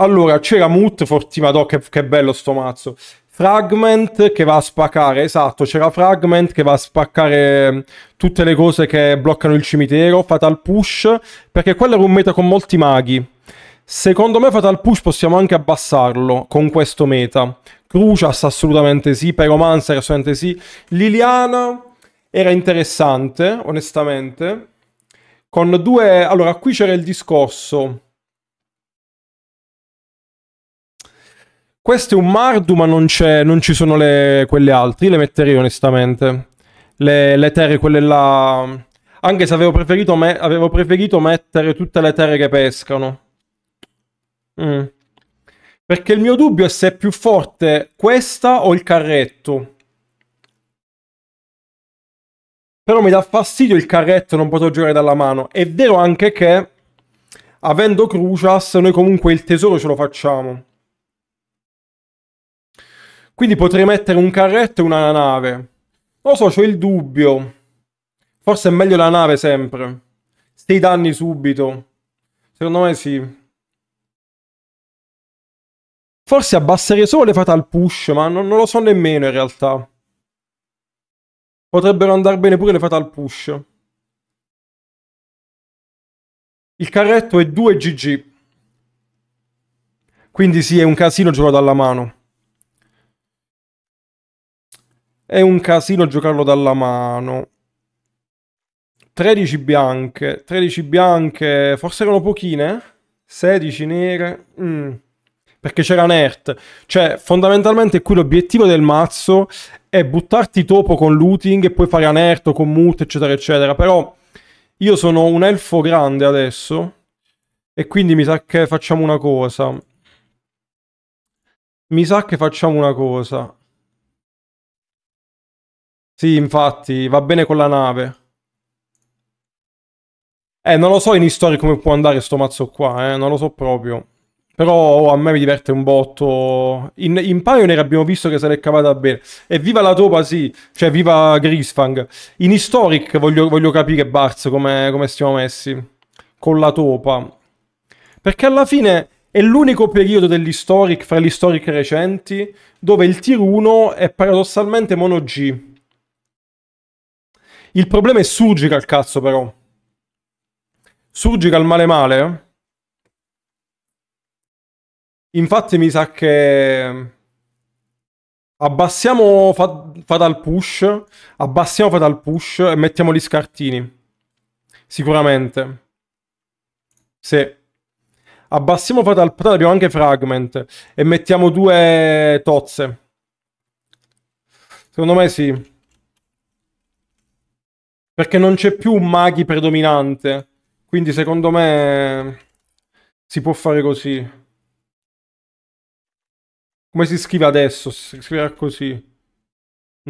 Allora, c'era Mut, Fortimato, che, che bello sto mazzo. Fragment che va a spaccare, esatto, c'era Fragment che va a spaccare mm, tutte le cose che bloccano il cimitero, Fatal Push, perché quello era un meta con molti maghi. Secondo me Fatal Push possiamo anche abbassarlo con questo meta. Crucias assolutamente sì, Peromancer assolutamente sì. Liliana era interessante, onestamente. Con due... Allora, qui c'era il discorso Questo è un Mardu, ma non, non ci sono le, quelle altre. Le metterei onestamente. Le, le terre, quelle là. Anche se avevo preferito, me avevo preferito mettere tutte le terre che pescano. Mm. Perché il mio dubbio è se è più forte questa o il carretto. Però mi dà fastidio il carretto, non potrò giocare dalla mano. È vero anche che, avendo Crucias, noi comunque il tesoro ce lo facciamo. Quindi potrei mettere un carretto e una nave. Non lo so, ho il dubbio. Forse è meglio la nave sempre. Stai danni subito. Secondo me sì. Forse abbasserei solo le fatal push, ma non, non lo so nemmeno in realtà. Potrebbero andare bene pure le fatal push. Il carretto è 2 GG. Quindi sì, è un casino giocato alla mano. È un casino giocarlo dalla mano. 13 bianche, 13 bianche, forse erano pochine, 16 nere, mm. perché c'era Nert. Cioè, fondamentalmente qui l'obiettivo del mazzo è buttarti topo con looting e poi fare Anert con mut, eccetera, eccetera. Però io sono un elfo grande adesso e quindi mi sa che facciamo una cosa. Mi sa che facciamo una cosa. Sì, infatti, va bene con la nave. Eh, non lo so in story come può andare sto mazzo qua, eh, non lo so proprio. Però oh, a me mi diverte un botto. In, in Pioneer abbiamo visto che se l'è cavata bene. E viva la topa, sì. Cioè, viva Grisfang. In Historic voglio, voglio capire, Barz, come, come stiamo messi. Con la topa. Perché alla fine è l'unico periodo dell'Historic, fra gli Historic recenti, dove il tier 1 è paradossalmente mono G. Il problema è surgica Surgical, cazzo, però. Surgica Surgical male male. Eh. Infatti mi sa che... Ehm, abbassiamo Fatal Push, abbassiamo Fatal Push e mettiamo gli scartini. Sicuramente. Sì. Abbassiamo Fatal Push, abbiamo anche Fragment, e mettiamo due tozze. Secondo me sì. Perché non c'è più un maghi predominante. Quindi secondo me si può fare così. Come si scrive adesso? Si scriverà così.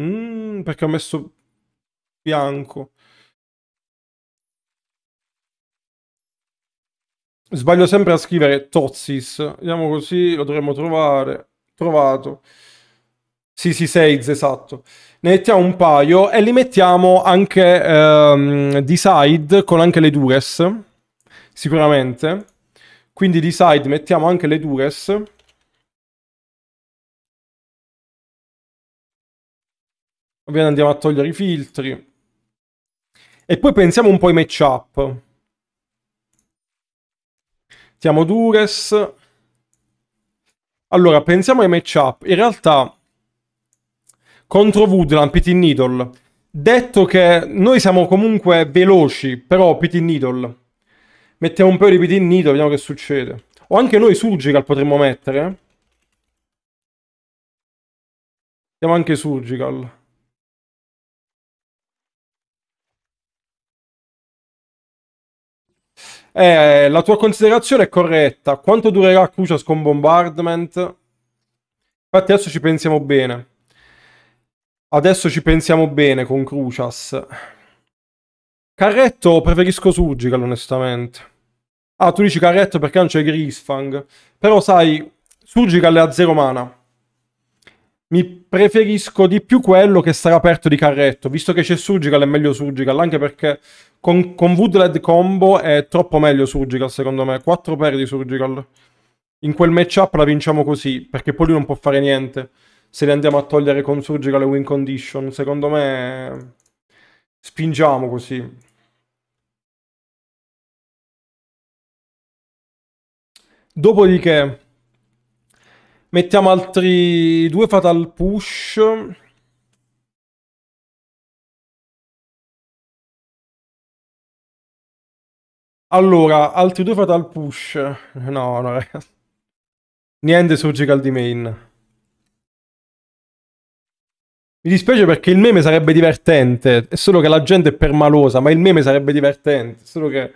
Mm, perché ho messo bianco. Sbaglio sempre a scrivere Tozis. Vediamo così, lo dovremmo trovare. Trovato. Sì, sì, Sales, esatto. Ne mettiamo un paio e li mettiamo anche ehm, di side con anche le dures, sicuramente. Quindi di side mettiamo anche le dures. Ovviamente andiamo a togliere i filtri. E poi pensiamo un po' ai matchup. Mettiamo dures. Allora, pensiamo ai matchup. In realtà contro Woodland, Pit Needle. Detto che noi siamo comunque veloci, però Pit Needle. Mettiamo un po' di Pit Needle, vediamo che succede. O anche noi Surgical potremmo mettere. Mettiamo anche Surgical. Eh, la tua considerazione è corretta. Quanto durerà Crucias con Bombardment? Infatti adesso ci pensiamo bene. Adesso ci pensiamo bene con Crucias. Carretto preferisco Surgical, onestamente. Ah, tu dici Carretto perché non c'è Grisfang. Però sai, Surgical è a zero mana. Mi preferisco di più quello che sarà aperto di Carretto. Visto che c'è Surgical è meglio Surgical, anche perché con, con Woodland combo è troppo meglio Surgical, secondo me. 4 per di Surgical. In quel matchup la vinciamo così, perché poi lui non può fare niente se li andiamo a togliere con Surgical e Win Condition. Secondo me spingiamo così. Dopodiché mettiamo altri due fatal push. Allora, altri due fatal push. No, no, ragazzi. Niente surgical di main. Mi dispiace perché il meme sarebbe divertente, è solo che la gente è permalosa, ma il meme sarebbe divertente, è solo che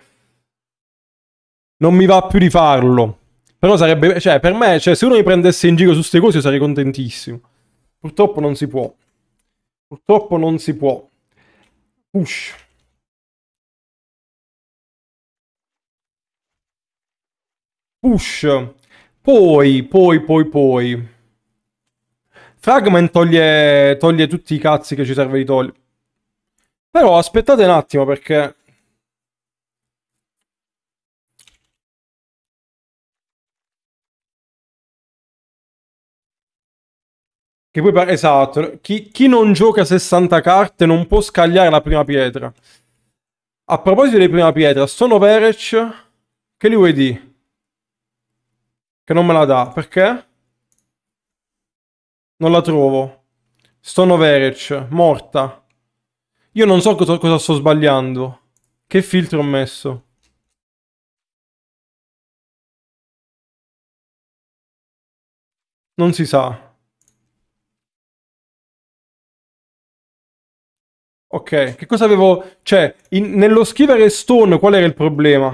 non mi va più di farlo. Però sarebbe, cioè, per me, cioè, se uno mi prendesse in giro su queste cose, io sarei contentissimo. Purtroppo non si può. Purtroppo non si può. Push. Push. Poi, poi, poi, poi. Fragment toglie, toglie tutti i cazzi che ci serve di togliere. Però aspettate un attimo perché... Che poi per... Esatto, chi, chi non gioca 60 carte non può scagliare la prima pietra. A proposito di prima pietra, sono Verec. Che li vuoi di? Che non me la dà, perché? Non la trovo. Sono Verec, morta. Io non so cosa, cosa sto sbagliando. Che filtro ho messo? Non si sa. Ok, che cosa avevo... Cioè, in, nello scrivere stone qual era il problema?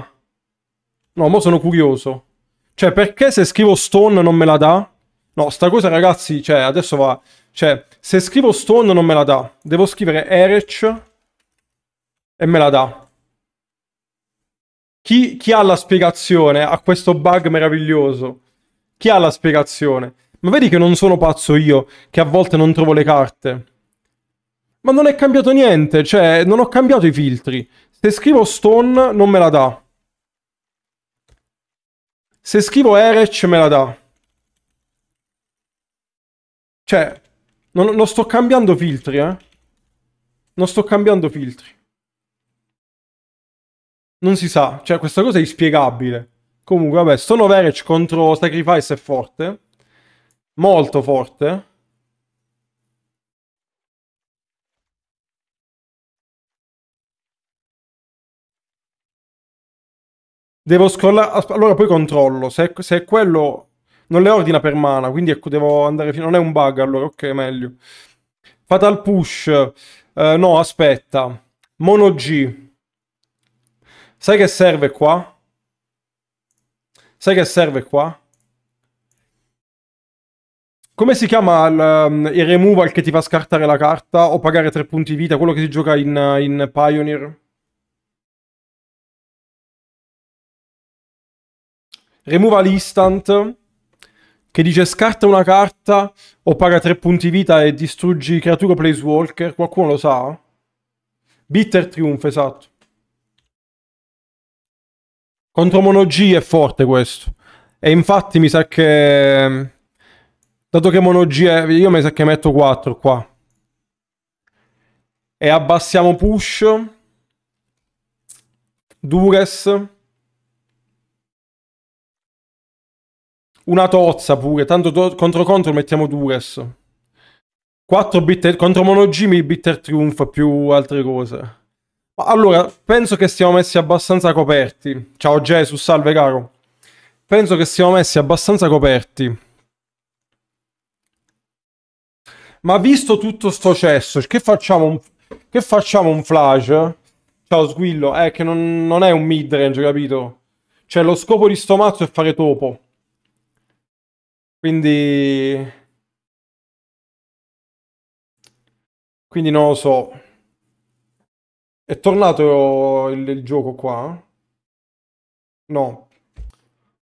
No, ma sono curioso. Cioè, perché se scrivo stone non me la dà? No, sta cosa ragazzi, cioè, adesso va... Cioè, se scrivo stone non me la dà. Devo scrivere erech e me la dà. Chi, chi, ha la spiegazione a questo bug meraviglioso? Chi ha la spiegazione? Ma vedi che non sono pazzo io, che a volte non trovo le carte. Ma non è cambiato niente, cioè non ho cambiato i filtri. Se scrivo stone non me la dà. Se scrivo erech me la dà. Cioè, non, non sto cambiando filtri, eh. Non sto cambiando filtri. Non si sa, cioè questa cosa è inspiegabile. Comunque, vabbè, Stone of Erech contro Sacrifice è forte. Molto forte. Devo scrollare... Allora poi controllo. Se, se quello non le ordina per mana, quindi ecco, devo andare fino... Non è un bug, allora, ok, meglio. Fatal Push. Uh, no, aspetta. Mono G. Sai che serve qua? Sai che serve qua? Come si chiama il, ehm, il, removal che ti fa scartare la carta o pagare tre punti vita? Quello che si gioca in, in Pioneer? Removal instant che dice scarta una carta o paga 3 punti vita e distruggi creatura Placewalker. Qualcuno lo sa? Bitter Triumph, esatto. Contro Mono è forte questo. E infatti mi sa che... Dato che Mono è... Io mi sa che metto 4 qua. E abbassiamo Push. Dures. Una tozza pure, tanto to contro contro mettiamo Dures. 4 bitter contro monogimi bitter triumph più altre cose. Allora, penso che siamo messi abbastanza coperti. Ciao Gesù, salve caro. Penso che siamo messi abbastanza coperti. Ma visto tutto sto cesso, che facciamo un, che facciamo un flash? Ciao Squillo, è eh, che non, non è un midrange, capito? Cioè lo scopo di sto mazzo è fare topo. Quindi... Quindi non lo so. È tornato il, il gioco qua? No.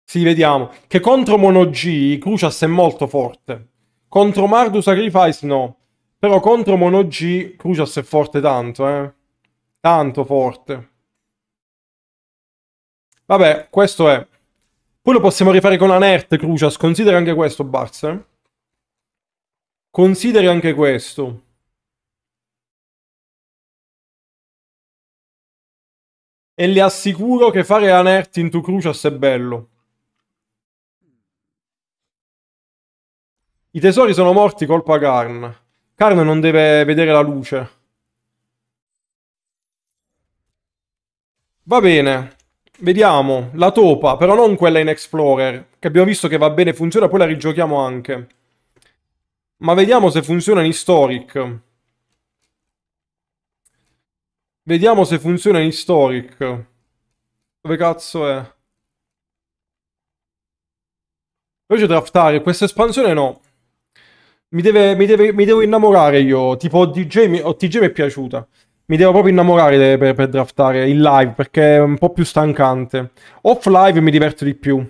Sì, vediamo. Che contro Mono G Crucias è molto forte. Contro Mardu Sacrifice no. Però contro Mono G Crucias è forte tanto, eh. Tanto forte. Vabbè, questo è. Poi lo possiamo rifare con la Nert, Crucias. Considera anche questo, Barz. Eh? Consideri anche questo. E le assicuro che fare la Nert in tu Crucias è bello. I tesori sono morti colpa Karn. Karn non deve vedere la luce. Va bene. Vediamo, la topa, però non quella in Explorer, che abbiamo visto che va bene, funziona, poi la rigiochiamo anche. Ma vediamo se funziona in Historic. Vediamo se funziona in Historic. Dove cazzo è? Invece draftare, questa espansione no. Mi, deve, mi, deve, mi devo innamorare io, tipo OTG, OTG mi è piaciuta mi devo proprio innamorare per, per draftare in live perché è un po' più stancante. Off live mi diverto di più.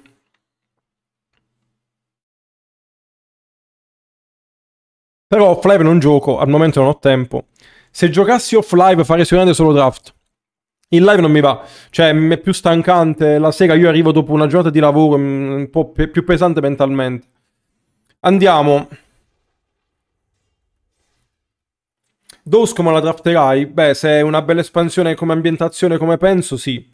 Però off live non gioco, al momento non ho tempo. Se giocassi off live farei sicuramente solo draft. In live non mi va, cioè è più stancante la sera, io arrivo dopo una giornata di lavoro un po' più pesante mentalmente. Andiamo. Dose come la drafterai? Beh, se è una bella espansione come ambientazione, come penso, sì.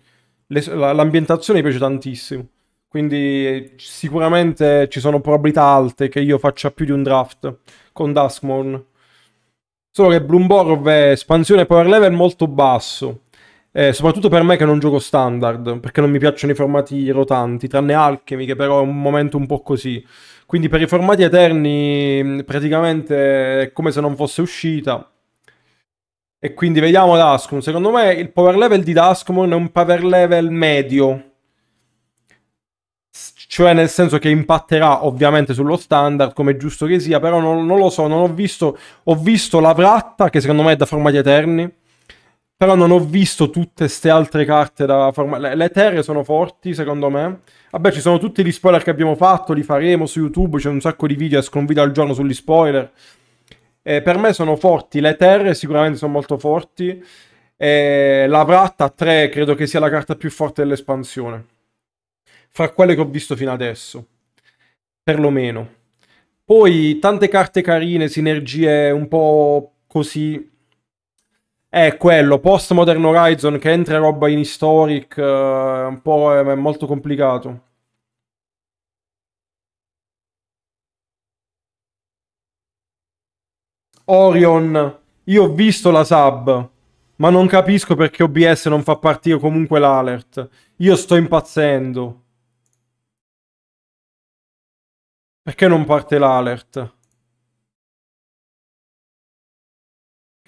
l'ambientazione mi piace tantissimo. Quindi sicuramente ci sono probabilità alte che io faccia più di un draft con Duskmorn. Solo che Bloomborg è espansione power level molto basso. Eh, soprattutto per me che non gioco standard, perché non mi piacciono i formati rotanti, tranne Alchemy, che però è un momento un po' così. Quindi per i formati eterni praticamente è come se non fosse uscita. E quindi vediamo Dascom. Secondo me il power level di Dascom è un power level medio. Cioè nel senso che impatterà ovviamente sullo standard, come giusto che sia, però non, non lo so, non ho visto... Ho visto la Vratta, che secondo me è da formati eterni, però non ho visto tutte queste altre carte da formati... Le, le terre sono forti, secondo me. Vabbè, ci sono tutti gli spoiler che abbiamo fatto, li faremo su YouTube, c'è un sacco di video, escono video al giorno sugli spoiler. Eh, per me sono forti le terre, sicuramente sono molto forti. Eh, la Vratta 3 credo che sia la carta più forte dell'espansione. Fra quelle che ho visto fino adesso. Perlomeno. Poi tante carte carine, sinergie un po' così. È quello, Post Modern Horizon che entra roba in historic, eh, un po' è, è molto complicato. Orion, io ho visto la sub, ma non capisco perché OBS non fa partire comunque l'alert. Io sto impazzendo. Perché non parte l'alert?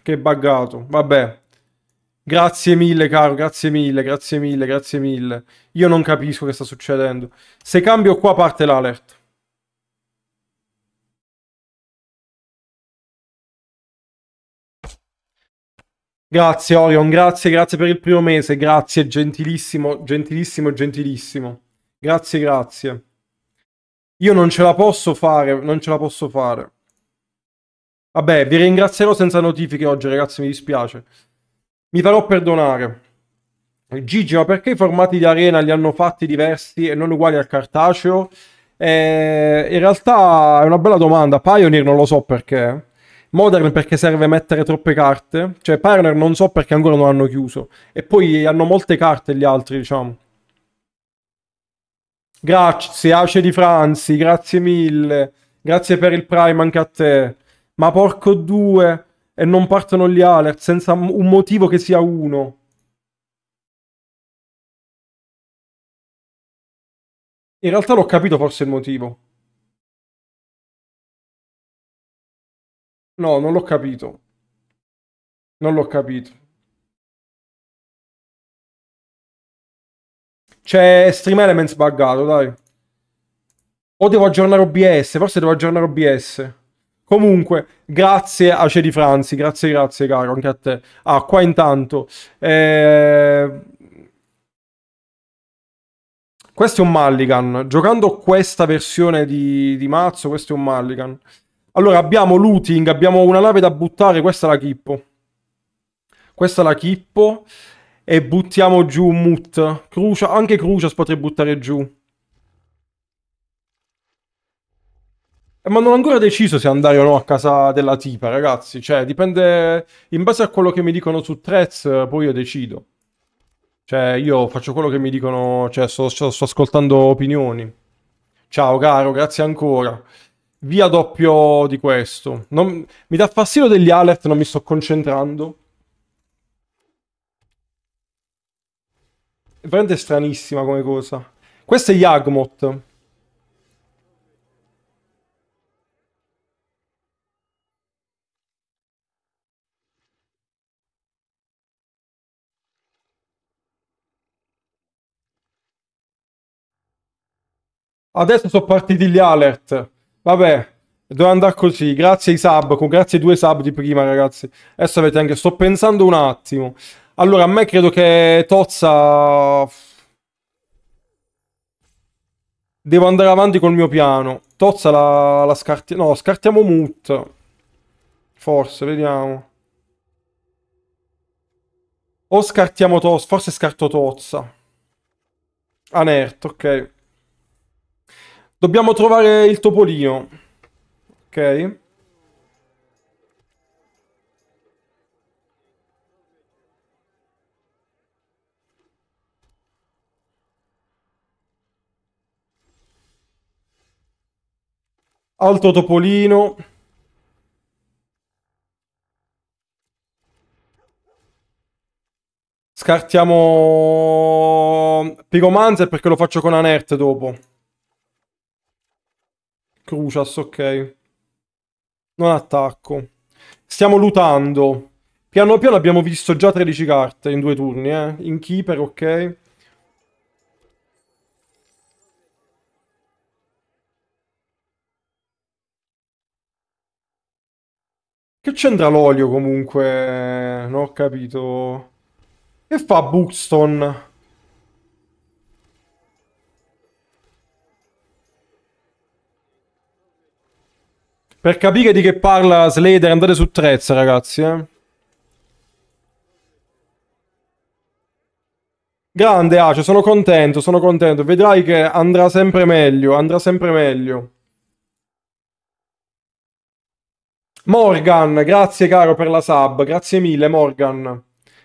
Che buggato. Vabbè. Grazie mille, caro, grazie mille, grazie mille, grazie mille. Io non capisco che sta succedendo. Se cambio qua parte l'alert. Grazie Orion, grazie, grazie per il primo mese, grazie, gentilissimo, gentilissimo, gentilissimo. Grazie, grazie. Io non ce la posso fare, non ce la posso fare. Vabbè, vi ringrazierò senza notifiche oggi, ragazzi, mi dispiace. Mi farò perdonare. Gigi, ma perché i formati di arena li hanno fatti diversi e non uguali al cartaceo? Eh, in realtà è una bella domanda, Pioneer non lo so perché Modern perché serve mettere troppe carte, cioè Pioneer non so perché ancora non hanno chiuso, e poi hanno molte carte gli altri, diciamo. Grazie, Ace di Franzi, grazie mille, grazie per il Prime anche a te. Ma porco due, e non partono gli alert senza un motivo che sia uno. In realtà l'ho capito forse il motivo. No, non l'ho capito. Non l'ho capito. C'è Stream Elements buggato, dai. O devo aggiornare OBS, forse devo aggiornare OBS. Comunque, grazie a Cedi Franzi, grazie, grazie caro, anche a te. Ah, qua intanto. Eh... Questo è un Mulligan. Giocando questa versione di, di mazzo, questo è un Mulligan. Allora abbiamo looting, abbiamo una nave da buttare, questa è la chippo. Questa è la chippo e buttiamo giù Mut. Crucia, anche Crucias potrebbe buttare giù. Eh, ma non ho ancora deciso se andare o no a casa della tipa, ragazzi. Cioè, dipende... In base a quello che mi dicono su Trez, poi io decido. Cioè, io faccio quello che mi dicono... Cioè, sto, sto, sto ascoltando opinioni. Ciao, caro, grazie ancora via doppio di questo. Non... mi dà fastidio degli alert, non mi sto concentrando. È veramente stranissima come cosa. Questo è Yagmoth. Adesso sono partiti gli alert. Vabbè, deve andare così. Grazie ai sub, grazie ai due sub di prima, ragazzi. Adesso avete anche... Sto pensando un attimo. Allora, a me credo che Tozza... Devo andare avanti col mio piano. Tozza la, la scartiamo... No, scartiamo Mut. Forse, vediamo. O scartiamo Tozza, forse scarto Tozza. Anerto, ok. Dobbiamo trovare il topolino. Ok. Altro topolino. Scartiamo Piromanzer perché lo faccio con Anert dopo. Crucias, ok. Non attacco. Stiamo lootando. Piano piano abbiamo visto già 13 carte in due turni, eh. In keeper, ok. Che c'entra l'olio comunque? Non ho capito. Che fa Buxton? Per capire di che parla Slater andate su Trez ragazzi eh. Grande Ace, sono contento, sono contento. Vedrai che andrà sempre meglio, andrà sempre meglio. Morgan, grazie caro per la sub, grazie mille Morgan.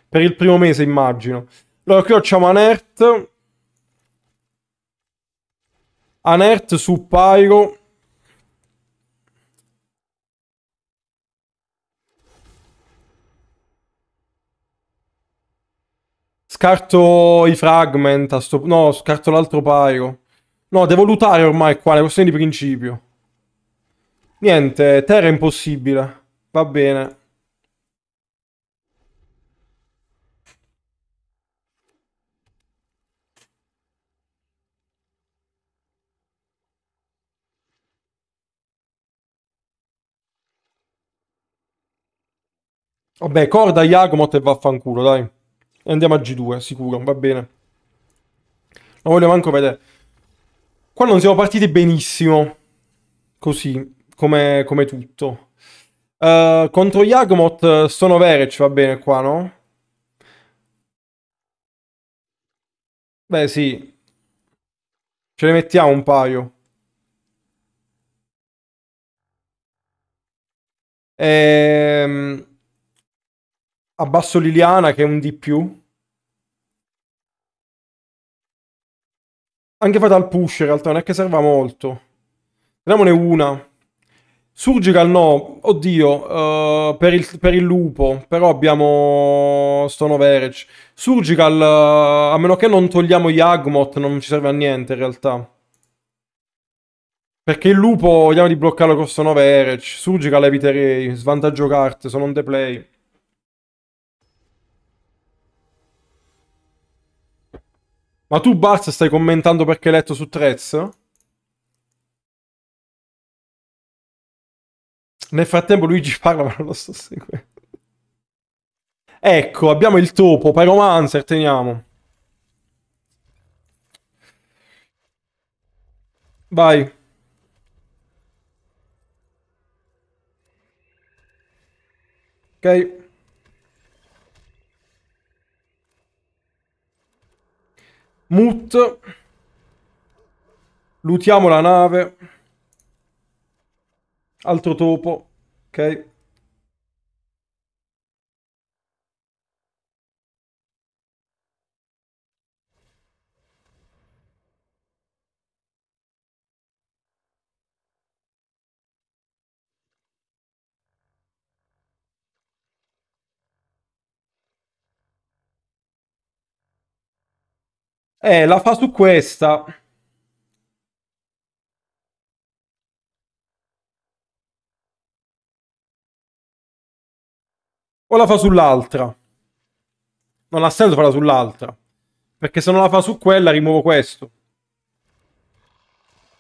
Per il primo mese immagino. Allora qui facciamo Chamanert. Anert su Pyro. Scarto i fragment, a sto... no, scarto l'altro paio. No, devo lutare ormai qua, le questioni di principio. Niente, terra è impossibile. Va bene. Vabbè, corda Jagomot e vaffanculo, dai. E andiamo a G2, sicuro, va bene. Non voglio manco vedere. Qua non siamo partiti benissimo. Così, come, come tutto. Uh, contro Yagmoth eh, sono Verec, va bene qua, no? Beh, sì. Ce ne mettiamo un paio. Ehm... Abbasso Liliana che è un di più. Anche Fatal Push in realtà non è che serva molto. Vediamone una. Surgical no, oddio, uh, per, il, per, il, lupo, però abbiamo Stone of Erech. Surgical, uh, a meno che non togliamo gli agmoth non ci serve a niente in realtà. Perché il lupo, vogliamo di bloccarlo con Stone of Erech. Surgical eviterei, svantaggio carte, sono on the play. Ma tu, Barz, stai commentando perché hai letto su Trez? Nel frattempo Luigi parla, ma non lo sto seguendo. Ecco, abbiamo il topo, Pyromancer, teniamo. Vai. Ok. Mut. Lutiamo la nave. Altro topo. Ok. Eh, la fa su questa. O la fa sull'altra. Non ha senso farla sull'altra. Perché se non la fa su quella, rimuovo questo.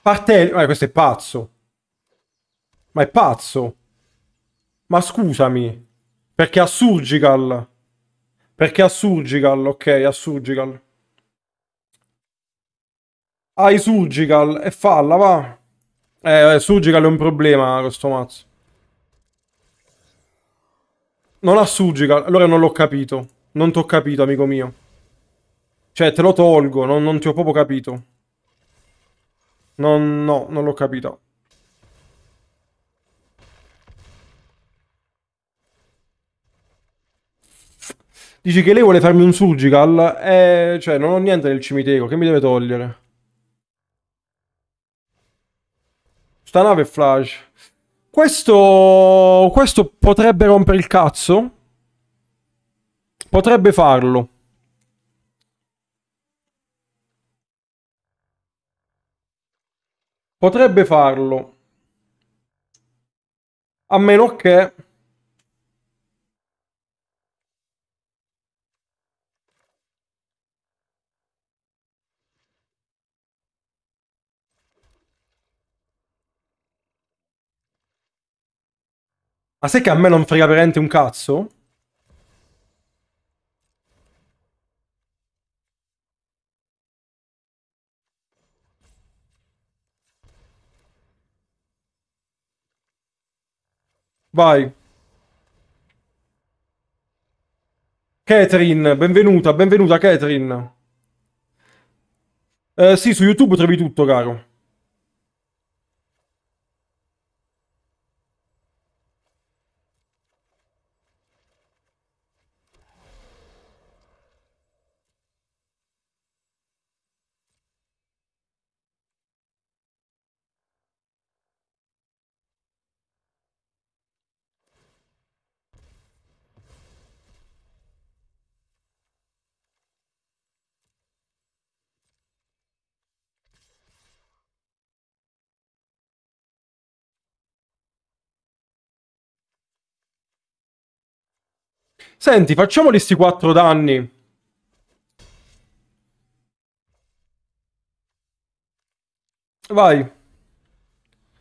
Partello. Ma eh, questo è pazzo. Ma è pazzo. Ma scusami. Perché ha Surgical. Perché ha Surgical, ok, ha Surgical. Hai Surgical e falla, va. Eh, eh Surgical è un problema questo mazzo. Non ha Surgical, allora non l'ho capito. Non ti ho capito, amico mio. Cioè, te lo tolgo, non, non ti ho proprio capito. Non, no, non l'ho capito. Dici che lei vuole farmi un surgical? Eh, cioè, non ho niente nel cimitero, che mi deve togliere? Sta nave flash. Questo... Questo potrebbe rompere il cazzo. Potrebbe farlo. Potrebbe farlo. A meno che... Ma sai che a me non frega veramente un cazzo? Vai. Catherine, benvenuta, benvenuta Catherine. Eh, sì, su YouTube trovi tutto, caro. Senti, facciamo questi 4 danni. Vai.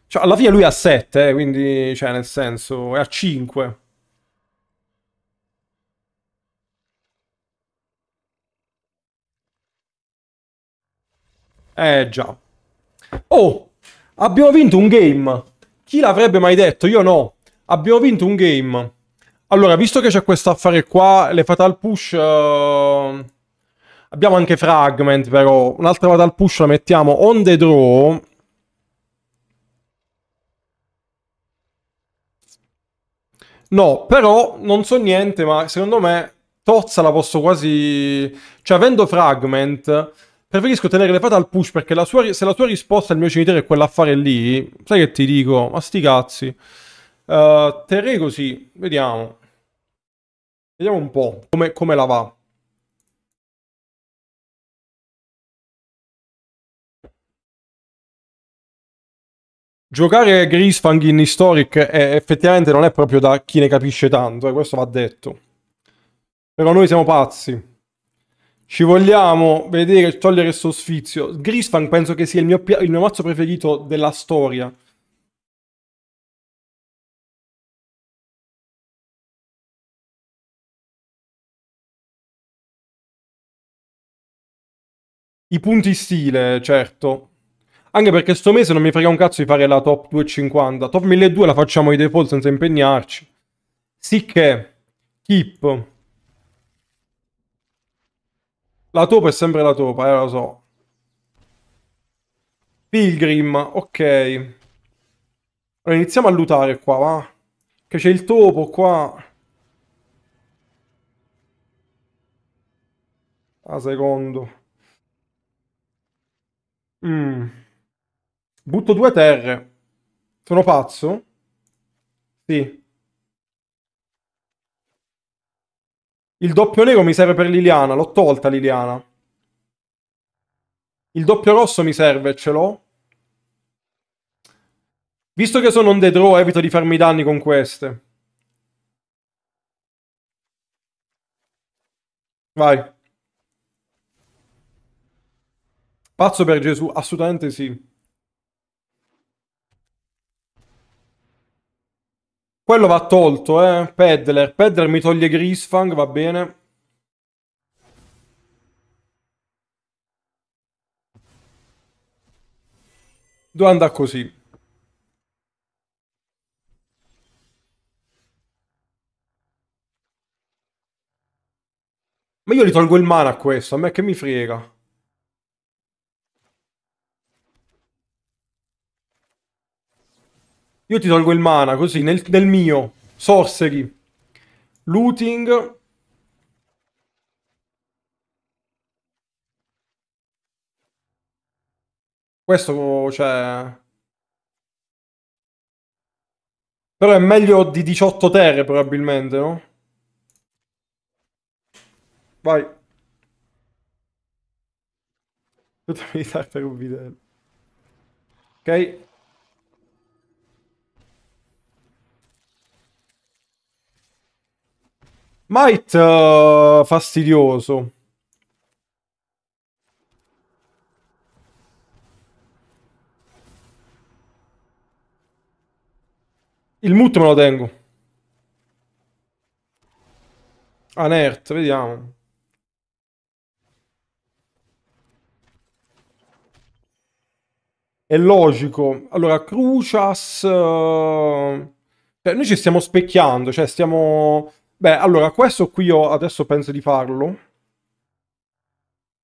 Cioè, alla fine lui ha 7, eh, quindi, cioè, nel senso, è a 5. Eh già. Oh, abbiamo vinto un game. Chi l'avrebbe mai detto? Io no. Abbiamo vinto un game. Allora, visto che c'è questo affare qua, le fatal push... Uh... Abbiamo anche fragment, però. Un'altra fatal push la mettiamo on the draw. No, però non so niente, ma secondo me Tozza la posso quasi... Cioè, avendo fragment, preferisco tenere le fatal push perché la sua... se la sua risposta al mio cimitero è quell'affare lì, sai che ti dico? Ma sti cazzi. Uh, terrei così, vediamo. Vediamo un po' come, come la va. Giocare Grisfang in Historic è, effettivamente non è proprio da chi ne capisce tanto, e eh, questo va detto. Però noi siamo pazzi. Ci vogliamo vedere togliere sto sfizio. Grisfang penso che sia il mio, il mio mazzo preferito della storia. I punti stile, certo. Anche perché sto mese non mi frega un cazzo di fare la top 250. Top 1200 la facciamo ai default senza impegnarci. Sicché, keep. La topa è sempre la topa, eh, lo so. Pilgrim, ok. Allora, iniziamo a lutare qua, va. Che c'è il topo qua. A ah, secondo. Mm. Butto due terre. Sono pazzo? Sì. Il doppio nero mi serve per Liliana. L'ho tolta Liliana. Il doppio rosso mi serve, ce l'ho. Visto che sono un dead draw, evito di farmi danni con queste. Vai. Pazzo per Gesù, assolutamente sì. Quello va tolto, eh. Peddler. Peddler mi toglie Grisfang, va bene. Dove andare così? Ma io gli tolgo il mana a questo, a me che mi frega. Io ti tolgo il mana, così, nel, nel mio. Sorcery. Looting. Questo, cioè... Però è meglio di 18 terre, probabilmente, no? Vai. Tutto mi militare per un video. Ok. Might uh, fastidioso. Il mut me lo tengo. Anert, ah, vediamo. È logico. Allora, Crucias... Uh... Cioè, noi ci stiamo specchiando, cioè stiamo Beh, allora, questo qui io adesso penso di farlo.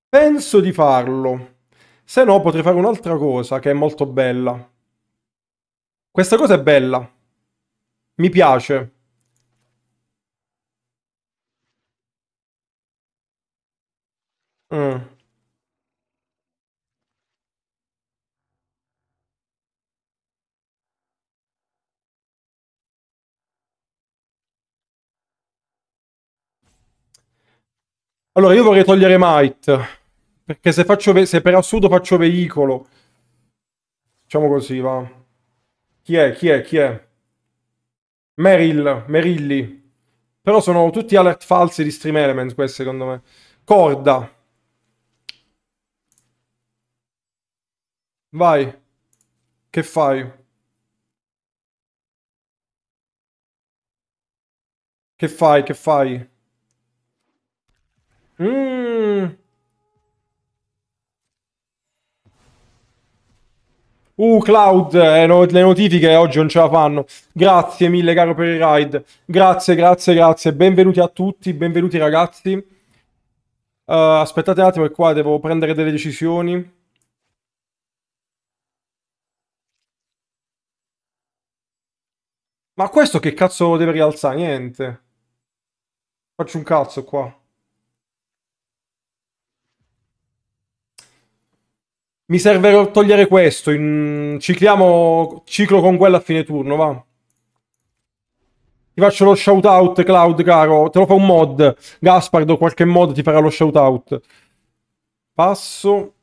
Penso di farlo. Se no potrei fare un'altra cosa che è molto bella. Questa cosa è bella. Mi piace. Mm. Allora, io vorrei togliere Might, perché se, faccio se per assurdo faccio veicolo, diciamo così, va. Chi è? Chi è? Chi è? Merrill, Merilli. Però sono tutti alert falsi di Stream Element, questi, secondo me. Corda. Vai. Che fai? Che fai? Che fai? Mmm. Uh, Cloud, eh, no, le notifiche oggi non ce la fanno. Grazie mille, caro, per il ride. Grazie, grazie, grazie. Benvenuti a tutti, benvenuti ragazzi. Uh, aspettate un attimo, che qua devo prendere delle decisioni. Ma questo che cazzo deve rialzare? Niente. Faccio un cazzo qua. Mi serve togliere questo. In... Cicliamo ciclo con quello a fine turno, va. Ti faccio lo shout out, Cloud, caro. Te lo fa un mod. Gaspardo, qualche mod ti farà lo shout out. Passo.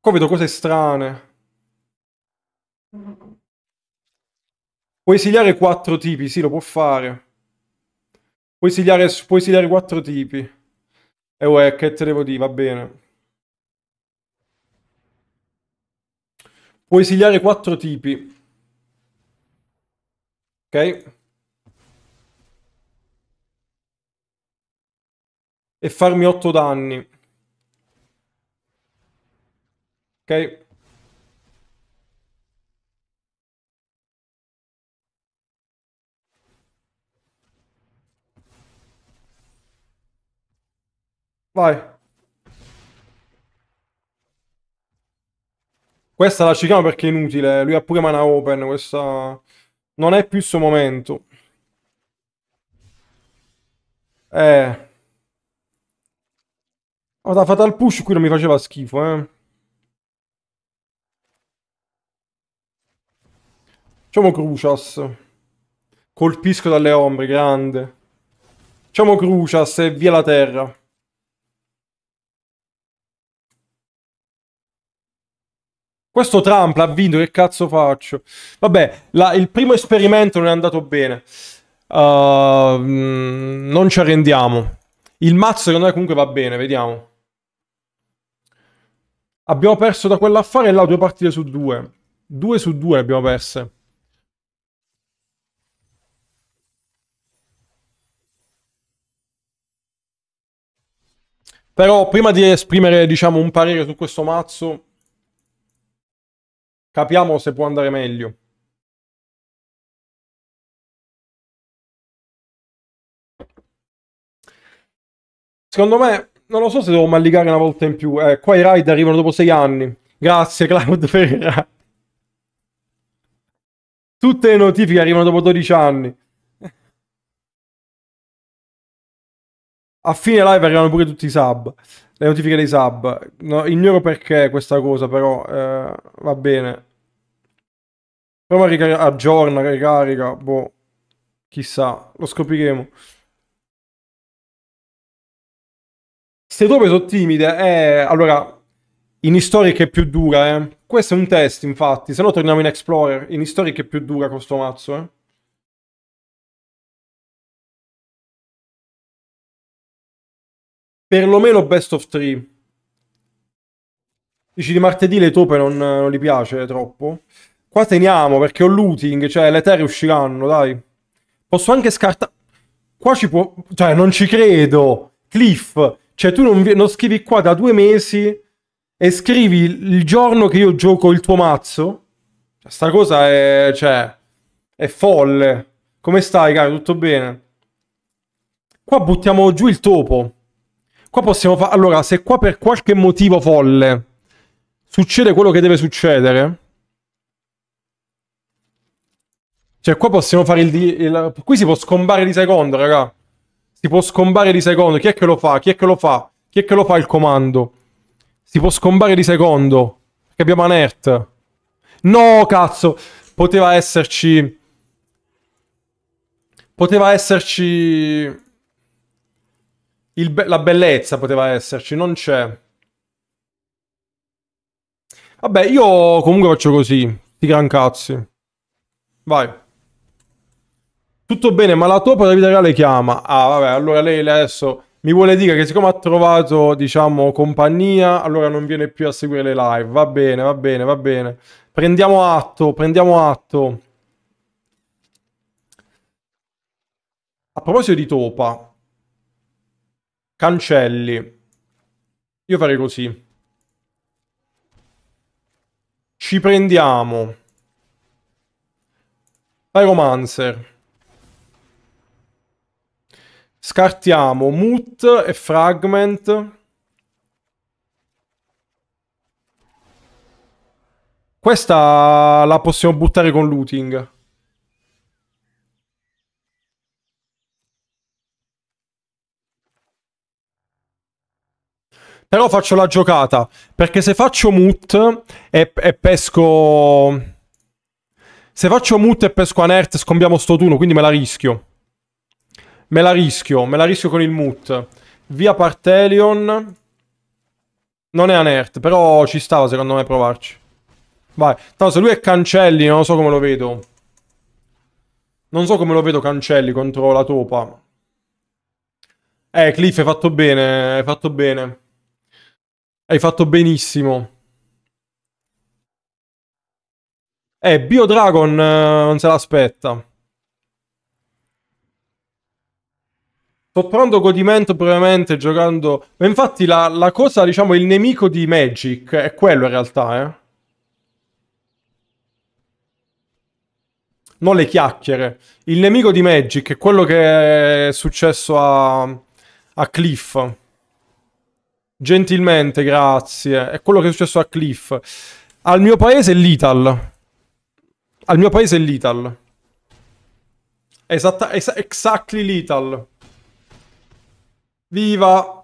Qua vedo cose strane. Puoi esiliare quattro tipi, sì, lo può fare. Puoi esiliare, puoi sigliare quattro tipi. E uè, che te devo dire, va bene. Puoi esiliare quattro tipi. Ok? E farmi otto danni. Ok? Vai. Questa la cicliamo perché è inutile. Lui ha pure mana open. Questa non è più il suo momento. Eh. Ma da fatal push qui non mi faceva schifo, eh. Facciamo Crucias. Colpisco dalle ombre, grande. Facciamo Crucias e via la terra. Questo Trump l'ha vinto, che cazzo faccio? Vabbè, la, il primo esperimento non è andato bene. Uh, mm, non ci arrendiamo. Il mazzo secondo me comunque va bene, vediamo. Abbiamo perso da quell'affare là due partite su due. Due su due abbiamo perse. Però prima di esprimere, diciamo, un parere su questo mazzo, Capiamo se può andare meglio. Secondo me, non lo so se devo malligare una volta in più. Eh, qua i ride arrivano dopo sei anni. Grazie, Cloud Ferrari. Tutte le notifiche arrivano dopo 12 anni. A fine live arrivano pure tutti i sub. Le notifiche dei sub. No, ignoro perché questa cosa, però eh, va bene. Prova a ricaricare, aggiorna, ricarica, boh, chissà, lo scopriremo. Se dopo sono timide, eh, allora, in Historic è più dura, eh. Questo è un test, infatti, se no torniamo in Explorer. In Historic è più dura con sto mazzo, eh. Perlomeno best of three. Dici di martedì le tope non, non gli piace troppo? Qua teniamo perché ho looting, cioè le terre usciranno, dai. Posso anche scartare... Qua ci può... Cioè, non ci credo. Cliff, cioè tu non, non scrivi qua da due mesi e scrivi il giorno che io gioco il tuo mazzo? Cioè, sta cosa è... cioè... è folle. Come stai, cara? Tutto bene? Qua buttiamo giù il topo. Qua possiamo fare... Allora, se qua per qualche motivo folle succede quello che deve succedere... Cioè, qua possiamo fare il, il, Qui si può scombare di secondo, raga. Si può scombare di secondo. Chi è che lo fa? Chi è che lo fa? Chi è che lo fa il comando? Si può scombare di secondo. Che abbiamo Anert. No, cazzo. Poteva esserci... Poteva esserci... Be la bellezza poteva esserci, non c'è. Vabbè, io comunque faccio così. Ti gran cazzi. Vai tutto bene, ma la tua vita reale chiama. Ah, vabbè, allora lei adesso mi vuole dire che siccome ha trovato, diciamo, compagnia, allora non viene più a seguire le live. Va bene, va bene, va bene. Prendiamo atto, prendiamo atto. A proposito di Topa, cancelli. Io farei così. Ci prendiamo. Pyromancer. Scartiamo Moot e Fragment. Questa la possiamo buttare con looting. Però faccio la giocata, perché se faccio Moot e, e pesco... Se faccio Moot e pesco anert, scombiamo sto turno, quindi me la rischio. Me la rischio, me la rischio con il Mut. Via Partelion. Non è Anert, però ci stava secondo me provarci. Vai. Tanto se lui è Cancelli, non so come lo vedo. Non so come lo vedo Cancelli contro la topa. Eh, Cliff, hai fatto bene, hai fatto bene. Hai fatto benissimo. Eh, Biodragon eh, non se l'aspetta. sto provando godimento probabilmente giocando... Ma infatti la, la, cosa, diciamo, il nemico di Magic è quello in realtà, eh. Non le chiacchiere. Il nemico di Magic è quello che è successo a, a Cliff. Gentilmente, grazie. È quello che è successo a Cliff. Al mio paese è l'Ital. Al mio paese è l'Ital. Esatta, es- exactly l'Ital. Viva!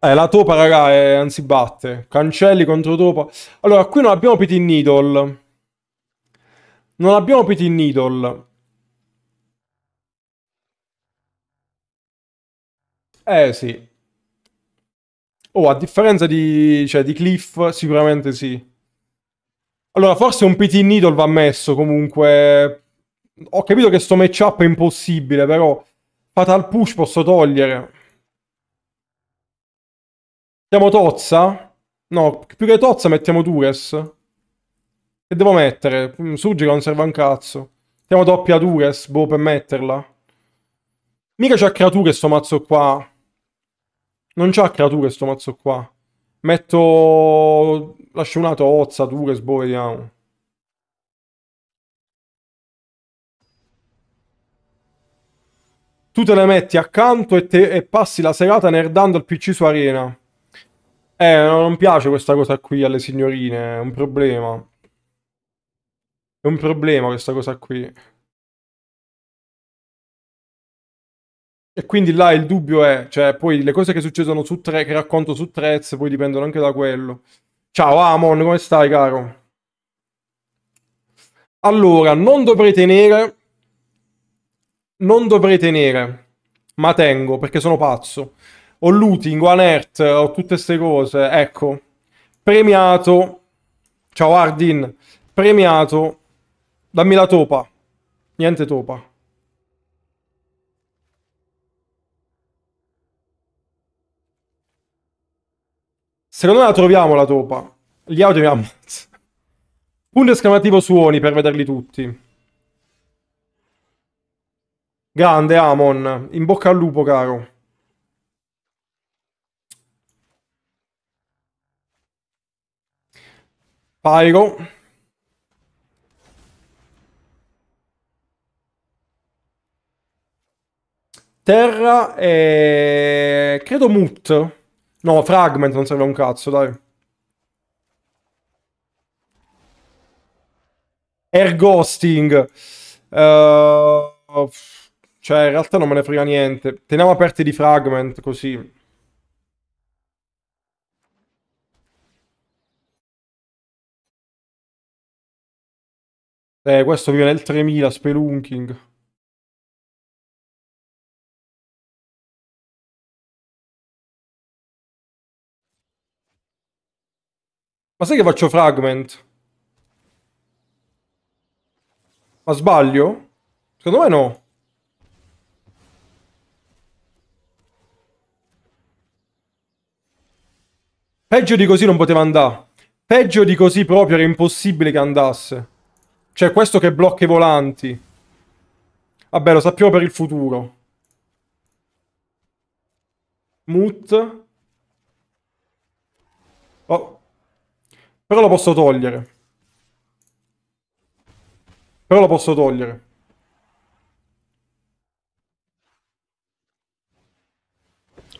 Eh, la topa, raga, è... Eh, non si batte. Cancelli contro topa. Allora, qui non abbiamo Petit Needle. Non abbiamo Petit Needle. Eh, sì. Oh, a differenza di, cioè, di Cliff, sicuramente sì. Allora, forse un Petit Needle va messo, comunque... Ho capito che sto matchup è impossibile, però... Fatal push posso togliere. Mettiamo Tozza? No, più che Tozza mettiamo Dures. Che devo mettere? Mm, Sugica non serve un cazzo. Mettiamo doppia Dures, boh, per metterla. Mica c'ha creature sto mazzo qua. Non c'ha creature sto mazzo qua. Metto... Lascio una Tozza, Dures, boh, vediamo. tu te le metti accanto e, te, e passi la serata nerdando il PC su Arena. Eh, non piace questa cosa qui alle signorine, è un problema. È un problema questa cosa qui. E quindi là il dubbio è, cioè, poi le cose che succedono su tre, che racconto su Trez, poi dipendono anche da quello. Ciao Amon, come stai, caro? Allora, non dovrei tenere non dovrei tenere, ma tengo perché sono pazzo. Ho looting, ho anert, ho tutte queste cose, ecco. Premiato, ciao Ardin, premiato, dammi la topa, niente topa. Secondo me la troviamo la topa. Gli audio mi ammazza. Punto esclamativo suoni per vederli tutti. Grande Amon, in bocca al lupo, caro. Pyro. Terra e... credo Mut. No, Fragment non serve un cazzo, dai. Air Ghosting. Uh... Cioè, in realtà non me ne frega niente. Teniamo aperti di fragment, così. Eh, questo vive nel 3000, spelunking. Ma sai che faccio fragment? Ma sbaglio? Secondo me no. Peggio di così non poteva andare. Peggio di così proprio era impossibile che andasse. Cioè, questo che blocca i volanti. Vabbè, lo sappiamo per il futuro. Mut. Oh. Però lo posso togliere. Però lo posso togliere.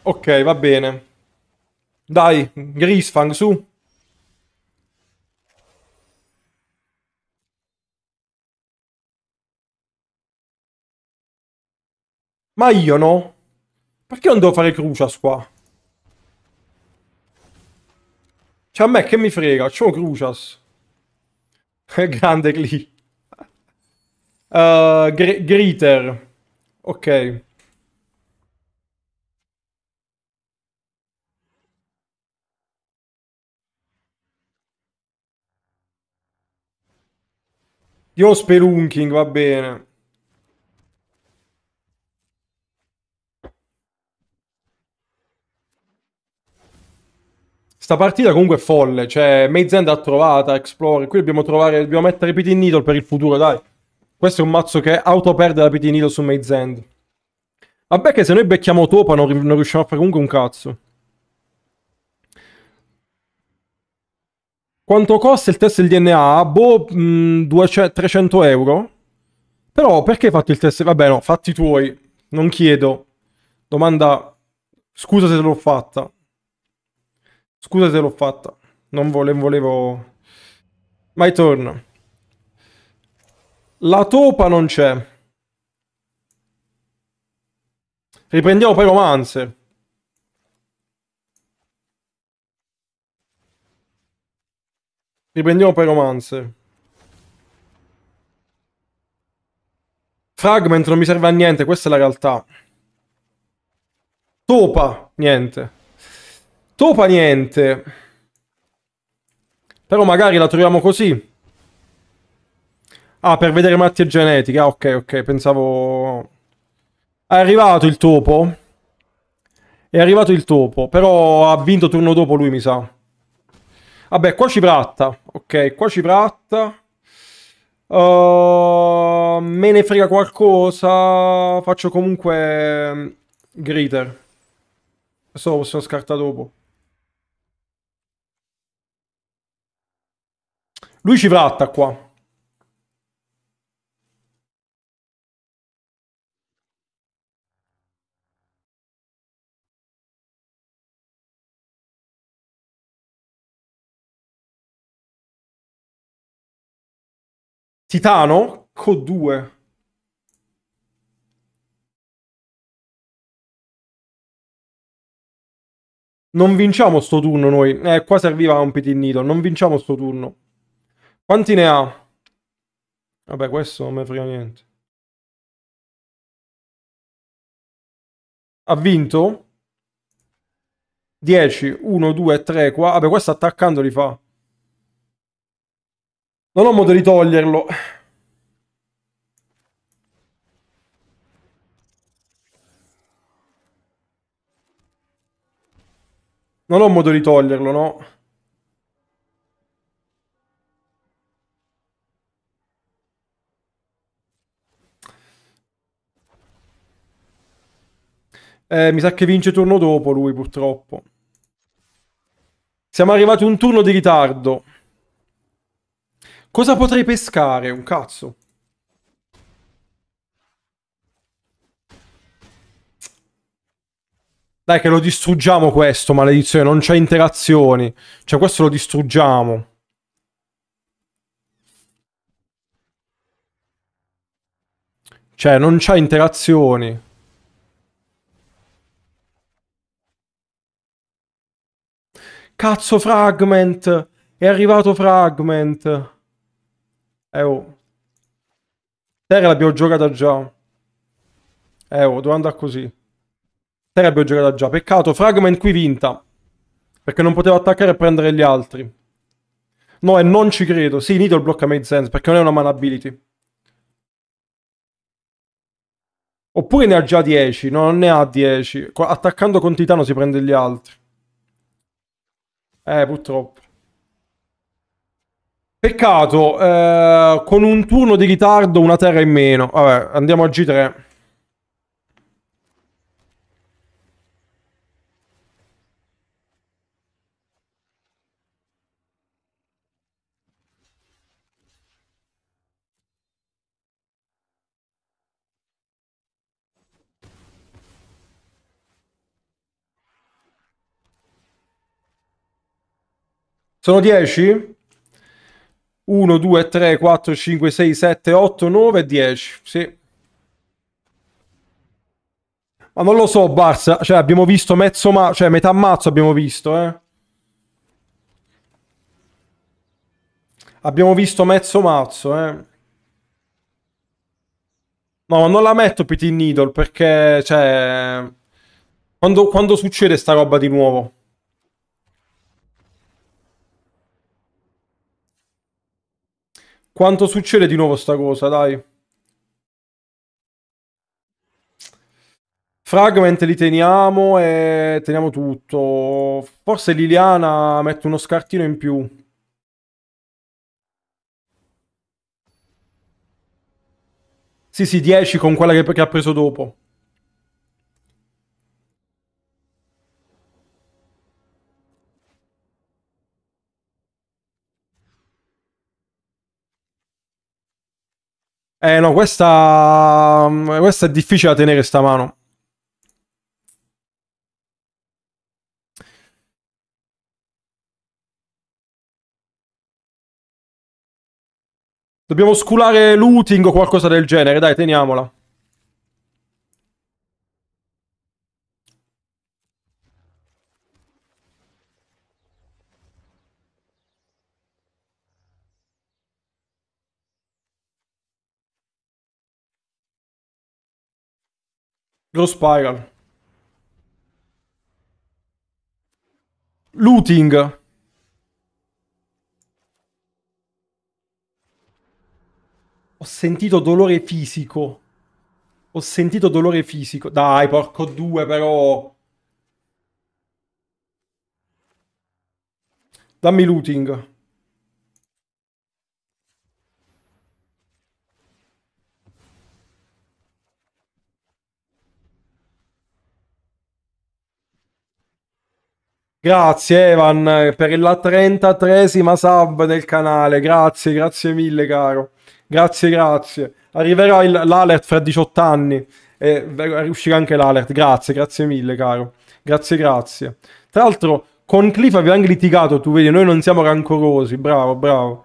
Ok, va bene. Dai, Grisfang, su. Ma io no? Perché non devo fare Crucias qua? Cioè a me che mi frega, c'ho Crucias. Grande Glee. Uh, Gr Griter. Ok. Io spelunking, va bene. Sta partita comunque è folle, cioè Maizend ha trovata, Explore, qui dobbiamo trovare, dobbiamo mettere PT Needle per il futuro, dai. Questo è un mazzo che auto perde la PT Needle su Maizend. Vabbè che se noi becchiamo Topa non, non riusciamo a fare comunque un cazzo. Quanto costa il test del DNA? Boh, mh, 200, 300 euro? Però perché hai fatto il test? Vabbè no, fatti tuoi, non chiedo. Domanda, scusa se l'ho fatta. Scusa se l'ho fatta. Non volevo... volevo... My turn. La topa non c'è. Riprendiamo poi romanze. Riprendiamo romanze. Fragment non mi serve a niente, questa è la realtà. Topa, niente. Topa, niente. Però magari la troviamo così. Ah, per vedere malattie genetiche. Ah, ok, ok, pensavo... È arrivato il topo. È arrivato il topo, però ha vinto turno dopo lui, mi sa. Vabbè, qua ci pratta. Ok, qua ci pratta. Uh, ehm, me ne frega qualcosa. Faccio comunque mm, Greeter. Adesso lo possiamo scartare dopo. Lui ci pratta qua. Titano Co2. Non vinciamo sto turno noi. Eh, qua serviva un petit nido. Non vinciamo sto turno. Quanti ne ha? Vabbè, questo non mi frega niente. Ha vinto? 10, 1, 2, 3, 4. Vabbè, questo attaccando li fa. Non ho modo di toglierlo. Non ho modo di toglierlo, no? Eh, mi sa che vince turno dopo lui, purtroppo. Siamo arrivati un turno di ritardo. Cosa potrei pescare? Un cazzo. Dai che lo distruggiamo questo, maledizione, non c'è interazioni. Cioè questo lo distruggiamo. Cioè non c'è interazioni. Cazzo Fragment! È arrivato Fragment! Eh, oh. Terra l'abbiamo giocata già. Eh, oh, doveva andare così. Terra l'abbiamo giocata già. Peccato, Fragment qui vinta. Perché non poteva attaccare e prendere gli altri. No, e non ci credo. Sì, Needle blocca Made Sense, perché non è una man ability. Oppure ne ha già 10, no, non ne ha 10. Attaccando con Titano si prende gli altri. Eh, purtroppo. Peccato, eh, con un turno di ritardo una terra in meno. Vabbè, andiamo a G3. Sono 10? 1, 2, 3, 4, 5, 6, 7, 8, 9 10. Sì. Ma non lo so, Barça. Cioè, abbiamo visto mezzo ma- cioè, metà mazzo abbiamo visto, eh. Abbiamo visto mezzo mazzo, eh. No, non la metto PT Needle perché, cioè... Quando, quando succede sta roba di nuovo? Quanto succede di nuovo sta cosa, dai. Fragment li teniamo e teniamo tutto. Forse Liliana mette uno scartino in più. Sì, sì, 10 con quella che, che ha preso dopo. Eh no, questa... questa è difficile da tenere sta mano. Dobbiamo sculare looting o qualcosa del genere, dai, teniamola. Lo Spiral. Looting. Ho sentito dolore fisico. Ho sentito dolore fisico. Dai, porco due però. Dammi looting. Grazie Evan per la 33esima sub del canale, grazie, grazie mille caro, grazie, grazie. Arriverà l'alert fra 18 anni e uscirà anche l'alert, grazie, grazie mille caro, grazie, grazie. Tra l'altro con Cliff abbiamo anche litigato, tu vedi, noi non siamo rancorosi, bravo, bravo.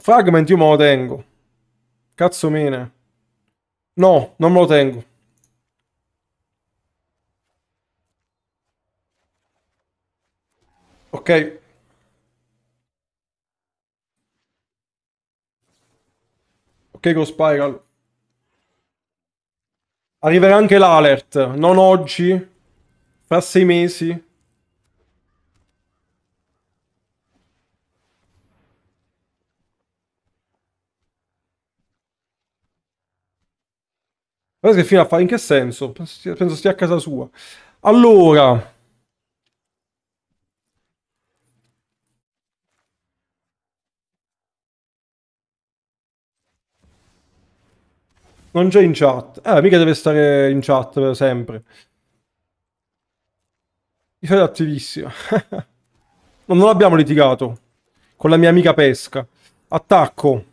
Fragment io me lo tengo. Cazzo mene. No, non me lo tengo. ok? Ok con Spiral. Arriverà anche l'alert, non oggi, fra sei mesi. Guarda che fine a fare, in che senso? Penso stia a casa sua. Allora... Non c'è in chat. Ah, mica deve stare in chat sempre. Mi fai attivissimo. non abbiamo litigato con la mia amica pesca. Attacco.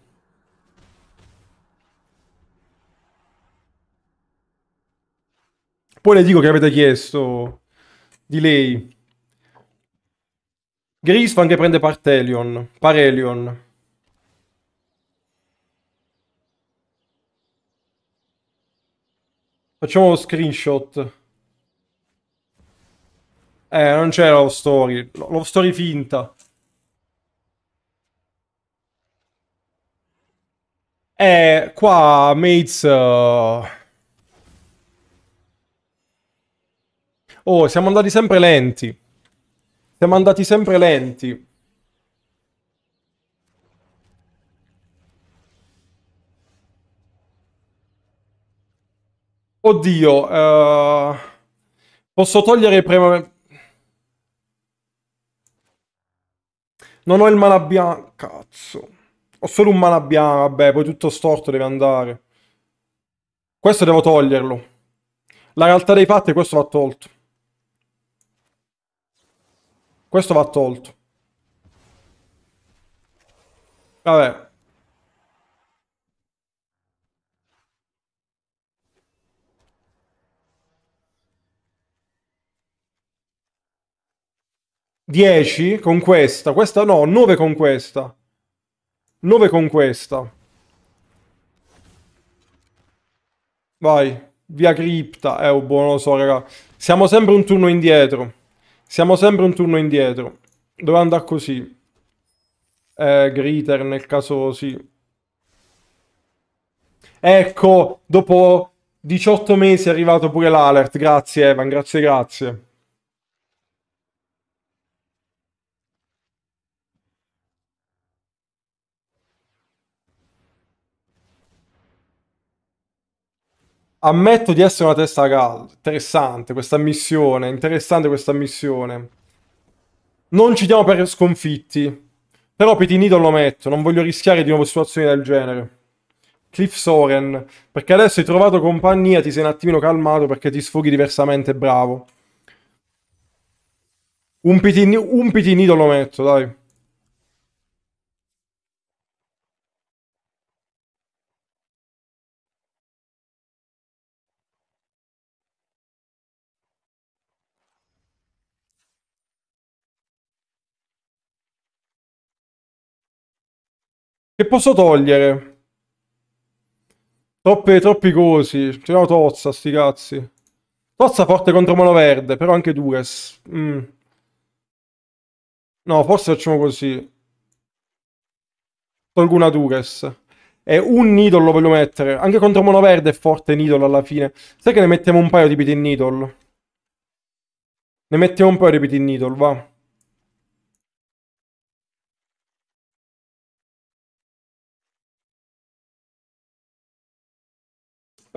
Poi le dico che avete chiesto di lei. Grisfang che prende Partelion. Parelion. Facciamo lo screenshot. Eh, non c'è la story. La story finta. Eh, qua Mates... Uh... Oh, siamo andati sempre lenti. Siamo andati sempre lenti. Oddio, uh, posso togliere prima... Non ho il mana bianco, cazzo. Ho solo un mana bianco, vabbè, poi tutto storto deve andare. Questo devo toglierlo. La realtà dei fatti, questo va tolto. Questo va tolto. Vabbè. 10 con questa. Questa no, 9 con questa. 9 con questa. Vai. Via cripta. Eh, oh, buono, boh, lo so, raga. Siamo sempre un turno indietro. Siamo sempre un turno indietro. Doveva andare così. Eh, Gritter nel caso sì. Ecco, dopo 18 mesi è arrivato pure l'alert. Grazie, Evan. Grazie, grazie. Ammetto di essere una testa calda. Interessante questa missione. Interessante questa missione. Non ci diamo per sconfitti. Però Petit Nido lo metto. Non voglio rischiare di nuovo situazioni del genere. Cliff Soren. Perché adesso hai trovato compagnia, ti sei un attimino calmato perché ti sfoghi diversamente, bravo. Un Petit, Nido lo metto, dai. Che posso togliere? Troppe, troppi cosi. Tiriamo Tozza, sti cazzi. Tozza forte contro Mono Verde, però anche Dures. Mm. No, forse facciamo così. Tolgo una Dures. E un Needle lo voglio mettere. Anche contro Mono Verde è forte Needle alla fine. Sai che ne mettiamo un paio di Pitin Needle? Ne mettiamo un paio di Pitin Needle, va.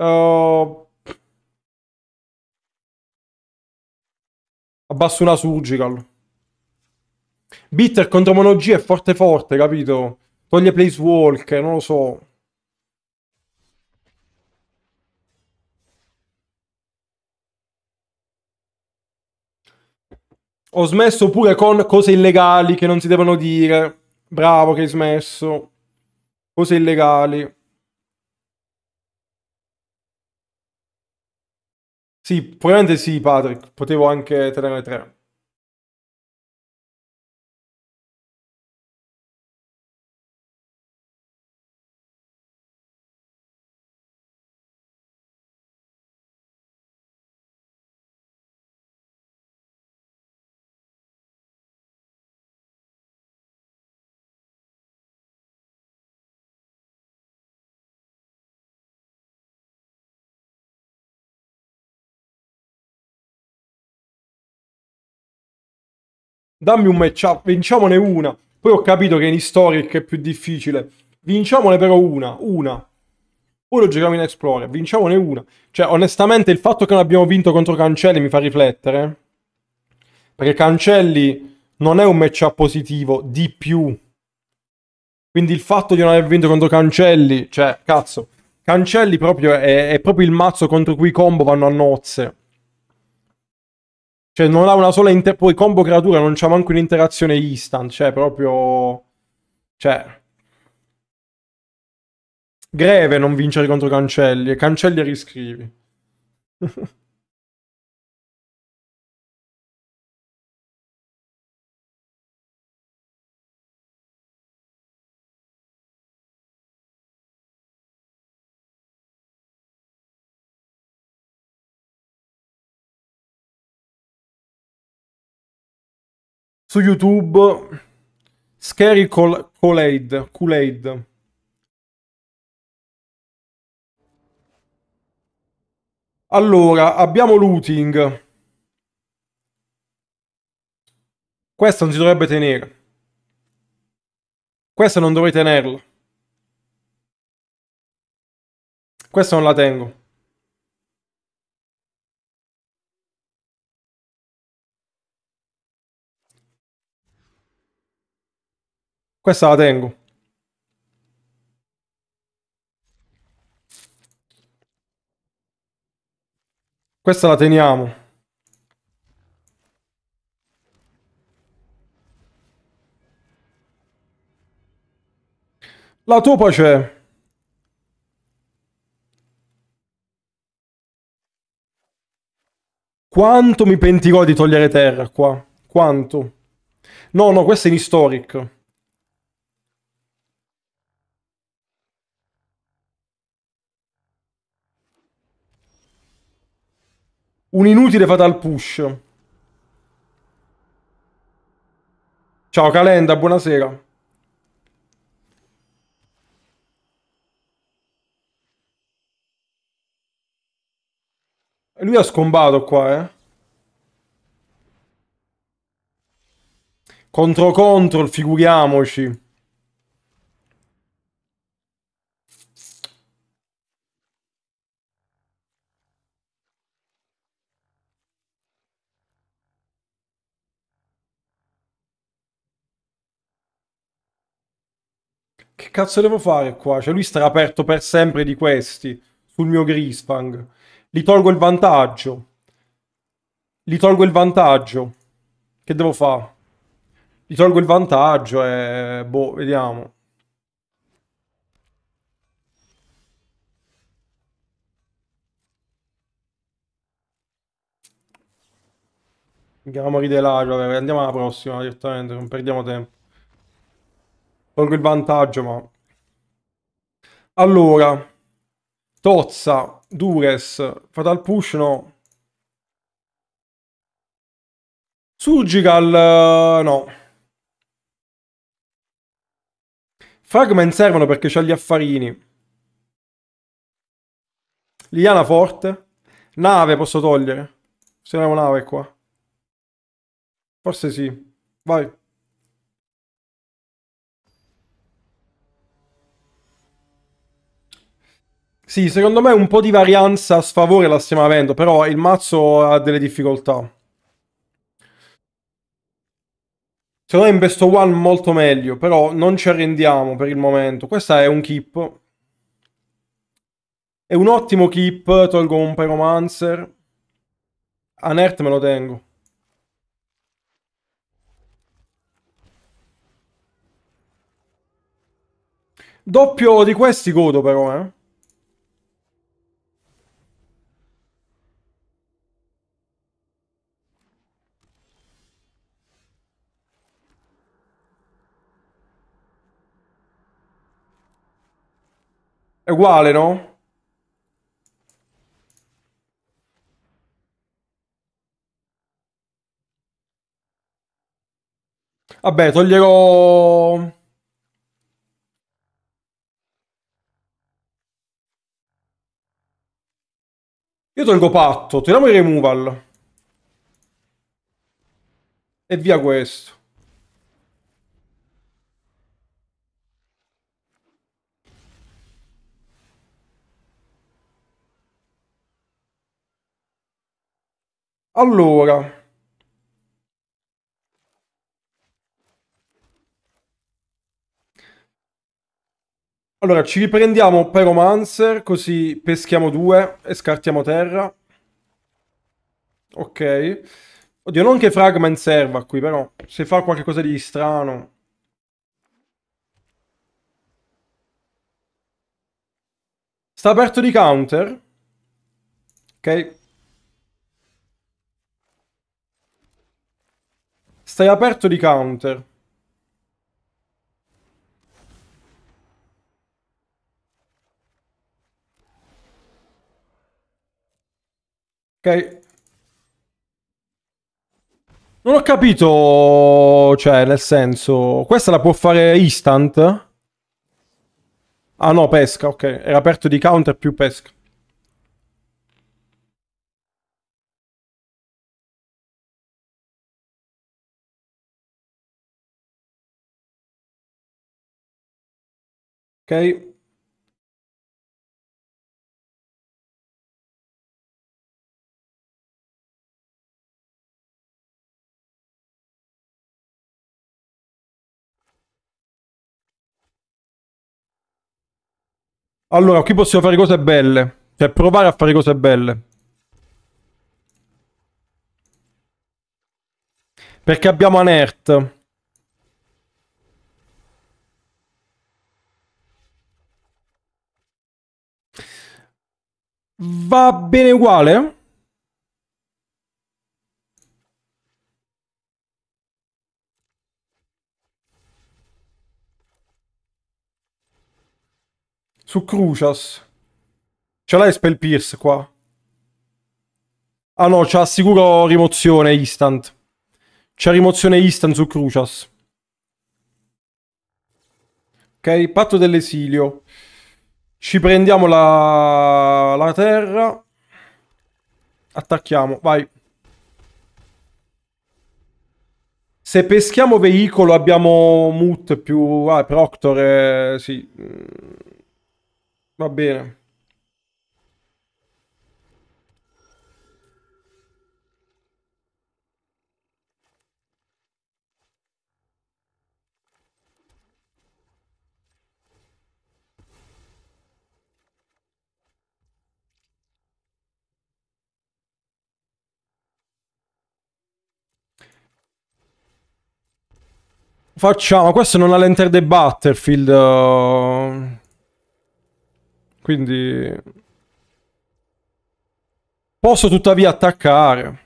Uh, abbasso una surgical. Bitter contro Mono è forte forte, capito? Toglie Place Walk, non lo so. Ho smesso pure con cose illegali che non si devono dire. Bravo che hai smesso. Cose illegali. Sì, probabilmente sì, Patrick. Potevo anche tenere tre. dammi un matchup, vinciamone una. Poi ho capito che in Historic è più difficile. Vinciamone però una, una. Poi lo giochiamo in Explorer, vinciamone una. Cioè, onestamente, il fatto che non abbiamo vinto contro Cancelli mi fa riflettere. Perché Cancelli non è un matchup positivo, di più. Quindi il fatto di non aver vinto contro Cancelli, cioè, cazzo. Cancelli proprio è, è proprio il mazzo contro cui i combo vanno a nozze. Cioè, non ha una sola inter- poi combo creatura, non c'ha manco un'interazione instant, cioè proprio cioè greve non vincere contro Cancelli, E Cancelli riscrivi. su YouTube Scary Col- Colade, Kool-Aid. Allora, abbiamo looting. Questo non si dovrebbe tenere. Questo non dovrei tenerlo. Questo non la tengo. Questa la tengo. Questa la teniamo. La tua c'è. Quanto mi pentirò di togliere terra qua? Quanto? No, no, questa è in historic. Un inutile fatal push. Ciao Calenda, buonasera. Lui ha scombato qua, eh. Contro control, figuriamoci. cazzo devo fare qua? Cioè lui starà aperto per sempre di questi, sul mio Grispang. Gli tolgo il vantaggio. Gli tolgo il vantaggio. Che devo fare? Gli tolgo il vantaggio e... Boh, vediamo. Andiamo a ridelare, andiamo alla prossima direttamente, non perdiamo tempo. Tolgo il vantaggio, ma... Allora, Tozza, Dures, Fatal Push no. Surgical eh, no. Fragment servono perché c'ha gli affarini. Liana forte. Nave posso togliere. Se non è una nave qua. Forse sì. Vai. Sì, secondo me un po' di varianza a sfavore la stiamo avendo, però il mazzo ha delle difficoltà. Secondo me in best of one molto meglio, però non ci arrendiamo per il momento. Questa è un keep. È un ottimo keep, tolgo un pyromancer. Anert me lo tengo. Doppio di questi godo però, eh. È uguale, no? Vabbè, toglierò... Io tolgo patto, tiriamo il removal. E via questo. Allora, Allora, ci riprendiamo Pyromancer, così peschiamo due e scartiamo terra. Ok. Oddio, non che Fragment serva qui, però. Se fa qualcosa di strano... Sta aperto di counter. Ok. Stai aperto di counter. Ok. Non ho capito, cioè, nel senso, questa la può fare instant? Ah no, pesca, ok. Era aperto di counter più pesca. ok Allora, qui possiamo fare cose belle. Cioè, provare a fare cose belle. Perché abbiamo Anert. Va bene uguale? Su Crucias. Ce l'hai Spell Pierce qua? Ah no, c'ha sicuro rimozione instant. C'è rimozione instant su Crucias. Ok, patto dell'esilio. Ci prendiamo la, la terra. Attacchiamo, vai. Se peschiamo veicolo abbiamo Mut più... Ah, Proctor, eh, sì. Mm. Va bene. Facciamo, questo non ha l'enter the battlefield. Uh. Quindi... Posso tuttavia attaccare.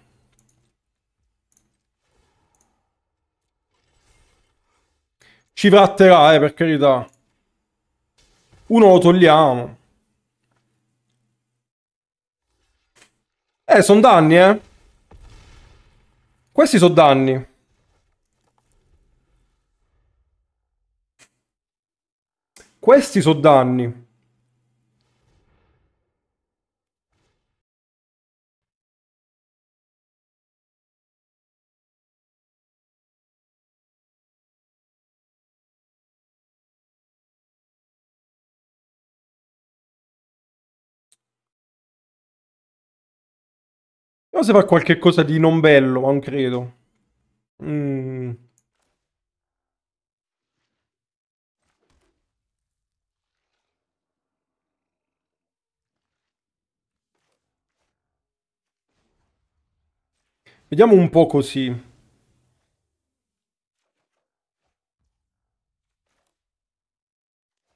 Ci tratterà, eh, per carità. Uno lo togliamo. Eh, sono danni, eh. Questi sono danni. Questi sono danni. No, se fa qualche cosa di non bello, non credo. Mm. Vediamo un po' così.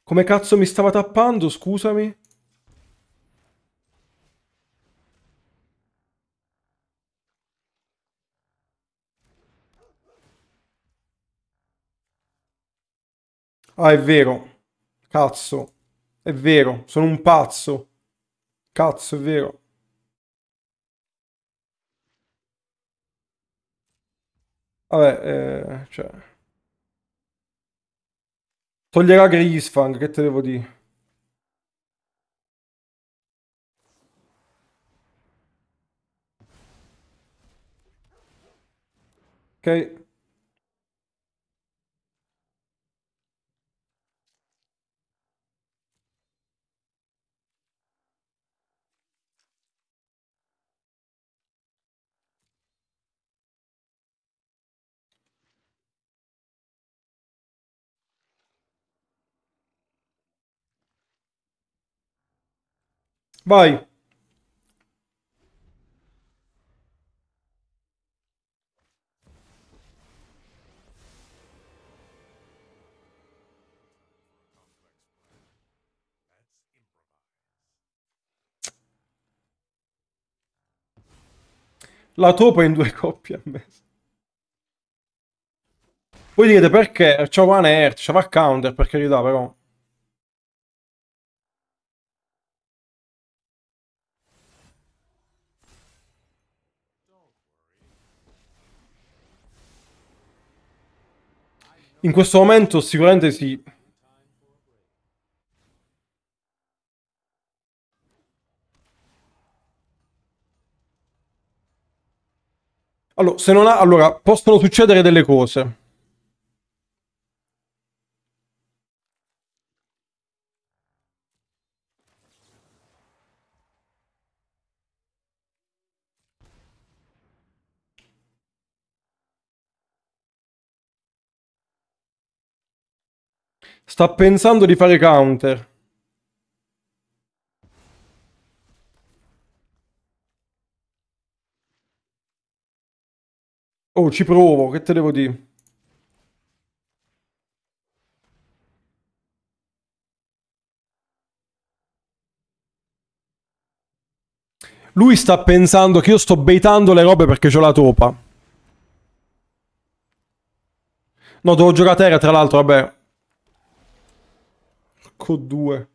Come cazzo mi stava tappando, scusami? Ah, è vero. Cazzo. È vero, sono un pazzo. Cazzo, è vero. Vabbè, eh, cioè... Toglierà Grisfang, che te devo dire? Ok. Vai. La topa in due coppie a me. Voi direte perché? C'ho One Earth, c'aveva counter per carità però. In questo momento sicuramente sì. Allora, se non ha... Allora, possono succedere delle cose. Sta pensando di fare counter. Oh, ci provo, che te devo dire? Lui sta pensando che io sto baitando le robe perché ho la topa. No, devo giocare a terra, tra l'altro, vabbè. Porco due.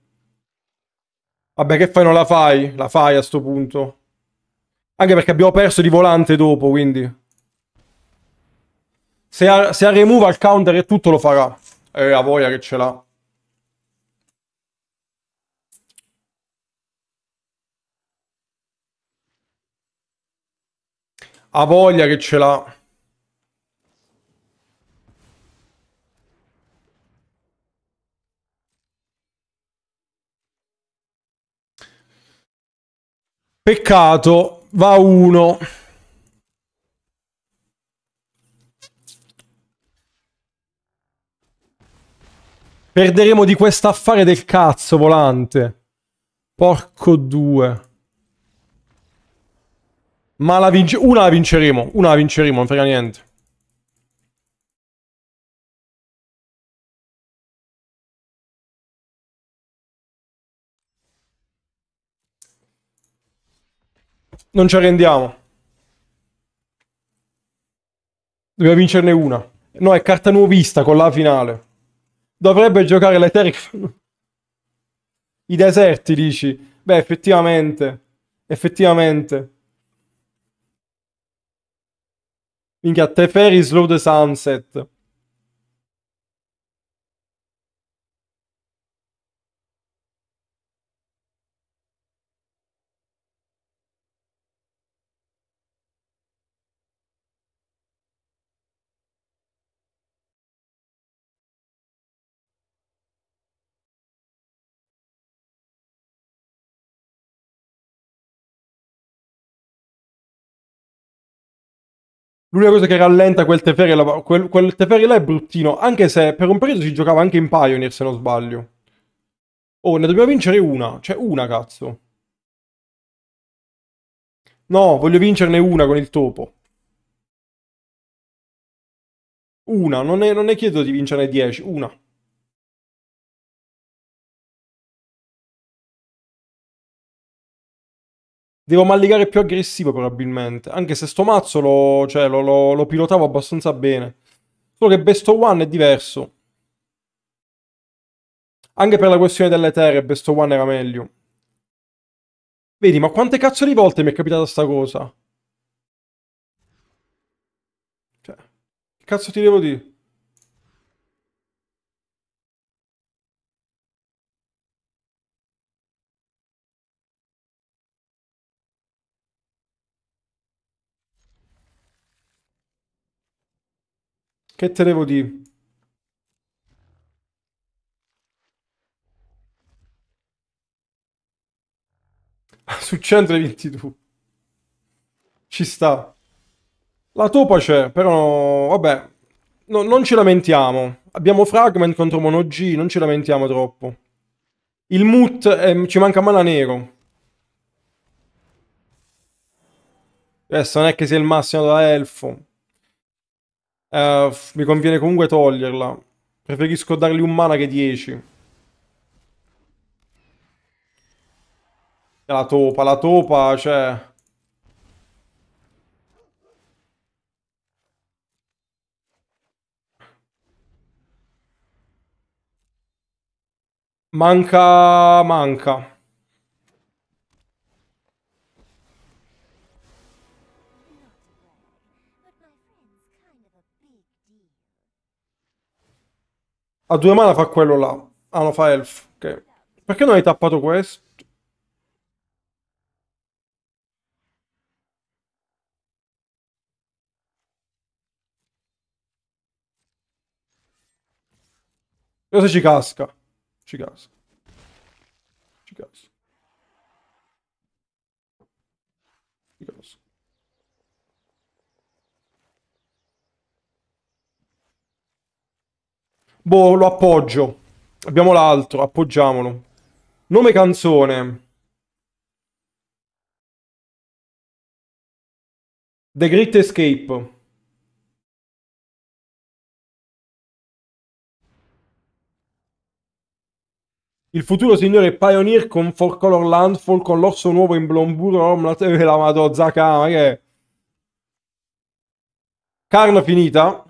Vabbè, che fai? Non la fai? La fai a sto punto. Anche perché abbiamo perso di volante dopo, quindi. Se ha, se ha remove al counter e tutto lo farà. Eh, a voglia che ce l'ha. A voglia che ce l'ha. Peccato, va uno. Perderemo di quest'affare del cazzo, volante. Porco due. Ma la vince... Una la vinceremo, una la vinceremo, non frega niente. Non ci arrendiamo. Dobbiamo vincerne una. No, è carta nuovista con la finale. Dovrebbe giocare l'Eteric. I deserti, dici? Beh, effettivamente. Effettivamente. Minchia, Teferi Slow the Sunset. L'unica cosa che rallenta quel Teferi, là, quel, quel Teferi là è bruttino, anche se per un periodo si giocava anche in Pioneer, se non sbaglio. Oh, ne dobbiamo vincere una, cioè una, cazzo. No, voglio vincerne una con il topo. Una, non ne, non ne chiedo di vincerne 10, una. Devo malligare più aggressivo probabilmente, anche se sto mazzo lo, cioè, lo, lo, lo pilotavo abbastanza bene. Solo che Best of One è diverso. Anche per la questione delle terre, Best of One era meglio. Vedi, ma quante cazzo di volte mi è capitata sta cosa? Cioè, che cazzo ti devo dire? Che te devo dire? Su 122. Ci sta. La topa c'è, però vabbè, no, non ci lamentiamo. Abbiamo Fragment contro Mono G, non ci lamentiamo troppo. Il Mut eh, ci manca Mana Nero. Adesso non è che sia il massimo da Elfo. Uh, mi conviene comunque toglierla. Preferisco dargli un mana che 10. La topa, la topa, cioè... Manca... manca. A due mana fa quello là. Ah, no, fa elf. Ok. Perché non hai tappato questo? Cosa ci casca? Ci casca. Ci casca. Boh, lo appoggio. Abbiamo l'altro, appoggiamolo. Nome canzone. The Great Escape. Il futuro signore Pioneer con Four Color Landfall con l'orso nuovo in Blomburo, Omlat e la Madozza Carla finita.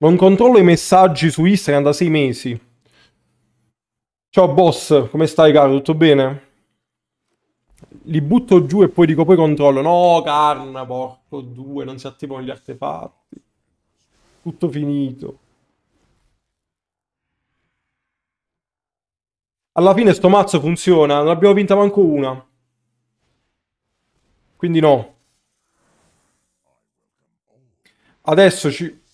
Non controllo i messaggi su Instagram da sei mesi. Ciao boss, come stai caro? Tutto bene? Li butto giù e poi dico poi controllo. No, carna, porco, due, non si attivano gli artefatti. Tutto finito. Alla fine sto mazzo funziona, non abbiamo vinta manco una. Quindi no. Adesso ci...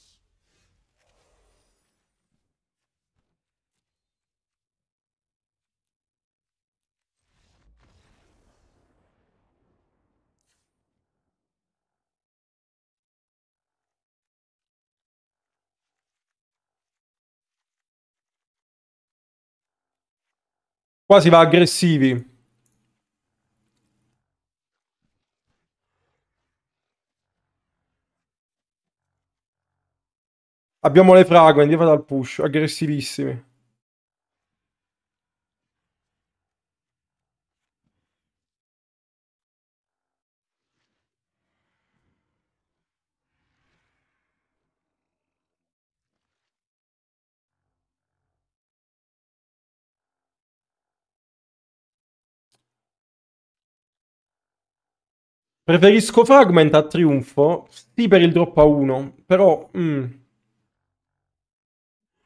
Qua si va aggressivi. Abbiamo le fragment, io vado al push, aggressivissimi. Preferisco Fragment a Triunfo, sì per il drop a 1, però... Mm.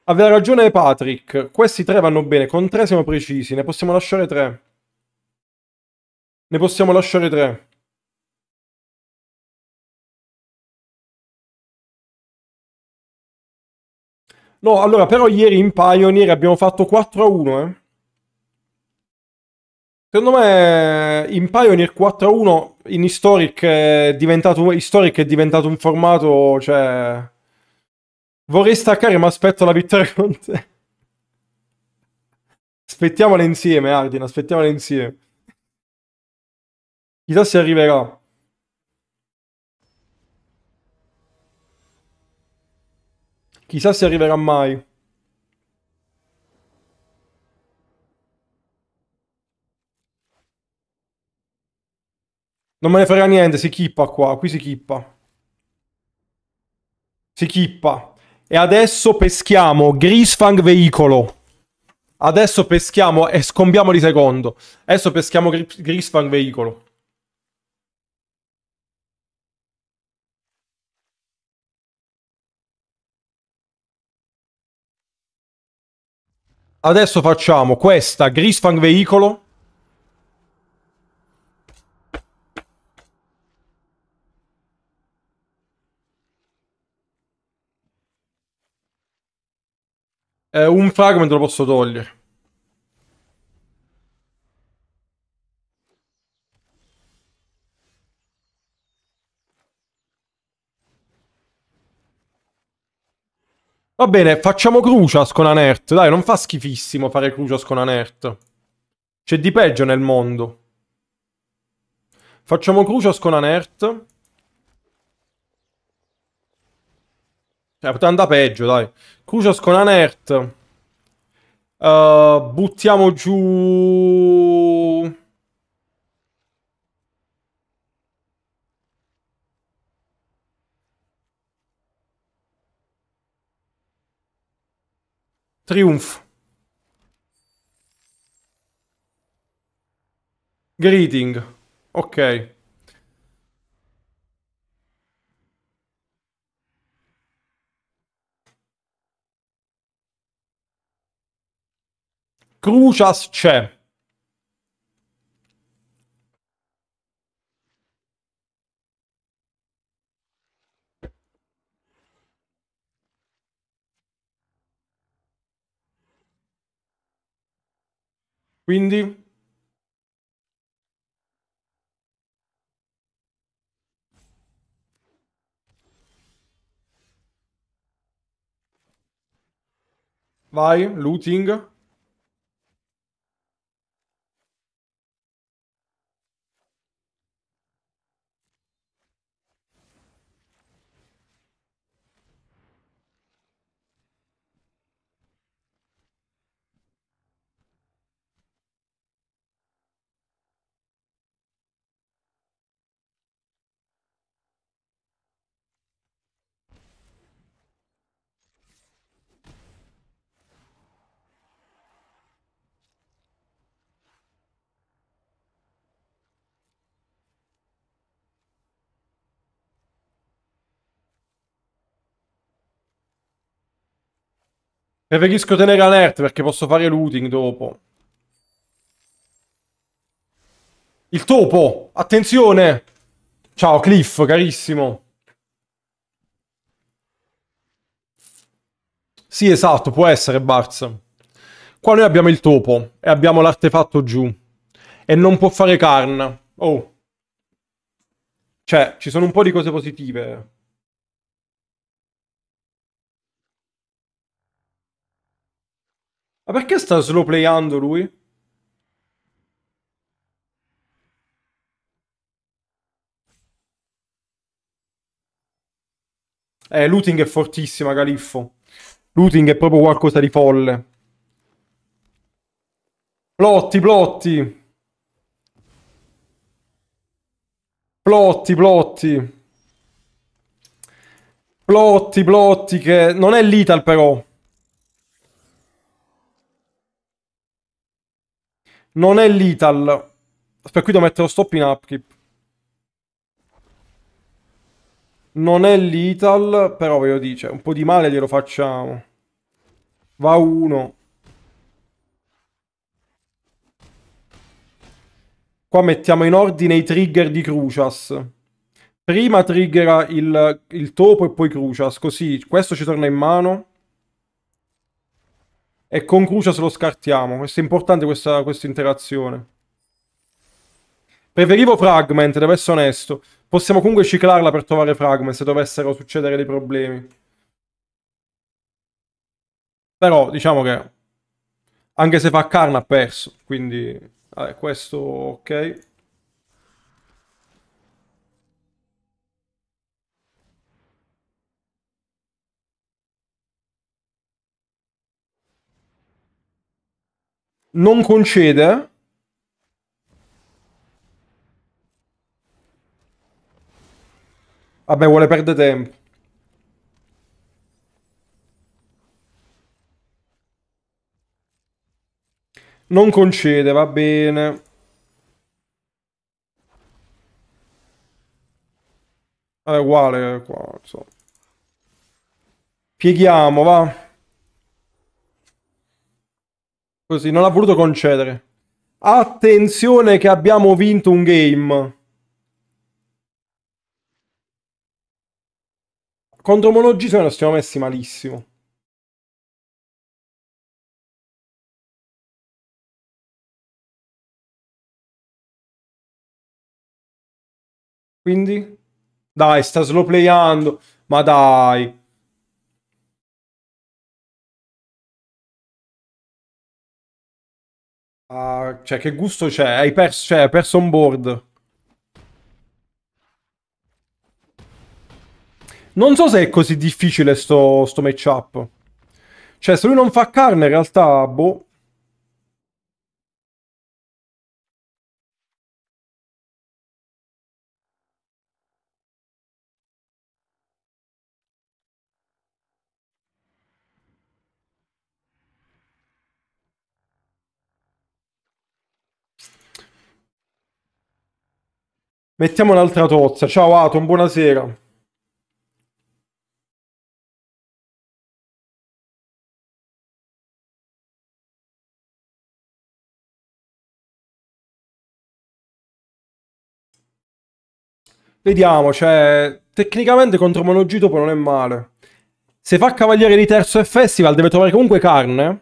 Aveva ragione Patrick, questi tre vanno bene, con tre siamo precisi, ne possiamo lasciare tre. Ne possiamo lasciare tre. No, allora, però ieri in Pioneer abbiamo fatto 4 a 1, eh. Secondo me in Pioneer 4-1 in Historic è diventato, Historic è diventato un formato, cioè... Vorrei staccare ma aspetto la vittoria con te. Aspettiamola insieme, Ardin, aspettiamola insieme. Chissà se arriverà. Chissà se arriverà mai. Non me ne frega niente, si chippa qua, qui si chippa. Si chippa. E adesso peschiamo Grisfang veicolo. Adesso peschiamo e scombiamo di secondo. Adesso peschiamo Gris Grisfang veicolo. Adesso facciamo questa Grisfang veicolo. Eh, un fragment lo posso togliere. Va bene, facciamo Crucias con Anert. Dai, non fa schifissimo fare Crucias con Anert. C'è di peggio nel mondo. Facciamo Crucias con Anert. Cioè, poteva andare peggio, dai. Crucios con Anert. Uh, buttiamo giù... Triumph. Greeting. Ok. Crucias c'è. Quindi... Vai, looting. Preferisco tenere alert perché posso fare looting dopo. Il topo! Attenzione! Ciao Cliff, carissimo. Sì, esatto, può essere Barz. Qua noi abbiamo il topo e abbiamo l'artefatto giù. E non può fare carne. Oh. Cioè, ci sono un po' di cose positive. Ma perché sta slowplayando lui? Eh, looting è fortissima, Califfo. Looting è proprio qualcosa di folle. Plotti, plotti. Plotti, plotti. Plotti, plotti, che non è l'Ital però. Non è l'ital. Per cui devo mettere lo stop in upkeep. Non è l'ital, però ve lo dice. Cioè, un po' di male glielo facciamo. Va uno. Qua mettiamo in ordine i trigger di Crucias. Prima triggera il, il topo e poi Crucias, così questo ci torna in mano. E con Crucia se lo scartiamo. Questo è importante questa, questa interazione. Preferivo Fragment, devo essere onesto. Possiamo comunque ciclarla per trovare Fragment se dovessero succedere dei problemi. Però diciamo che anche se fa carne ha perso, quindi vabbè, questo ok. non concede Vabbè, vuole perdere tempo. Non concede, va bene. È uguale qua, so. Pieghiamo, va. Così, non ha voluto concedere. Attenzione che abbiamo vinto un game. Contro Monogisone lo siamo messi malissimo. Quindi? Dai, sta slowplayando. Ma dai. Uh, cioè, che gusto c'è? Hai perso, cioè, hai perso on board. Non so se è così difficile sto, sto matchup. Cioè, se lui non fa carne, in realtà, boh. Mettiamo un'altra tozza. Ciao Atom, buonasera. Vediamo, cioè, tecnicamente contro Monogito non è male. Se fa Cavaliere di Terzo e Festival deve trovare comunque carne.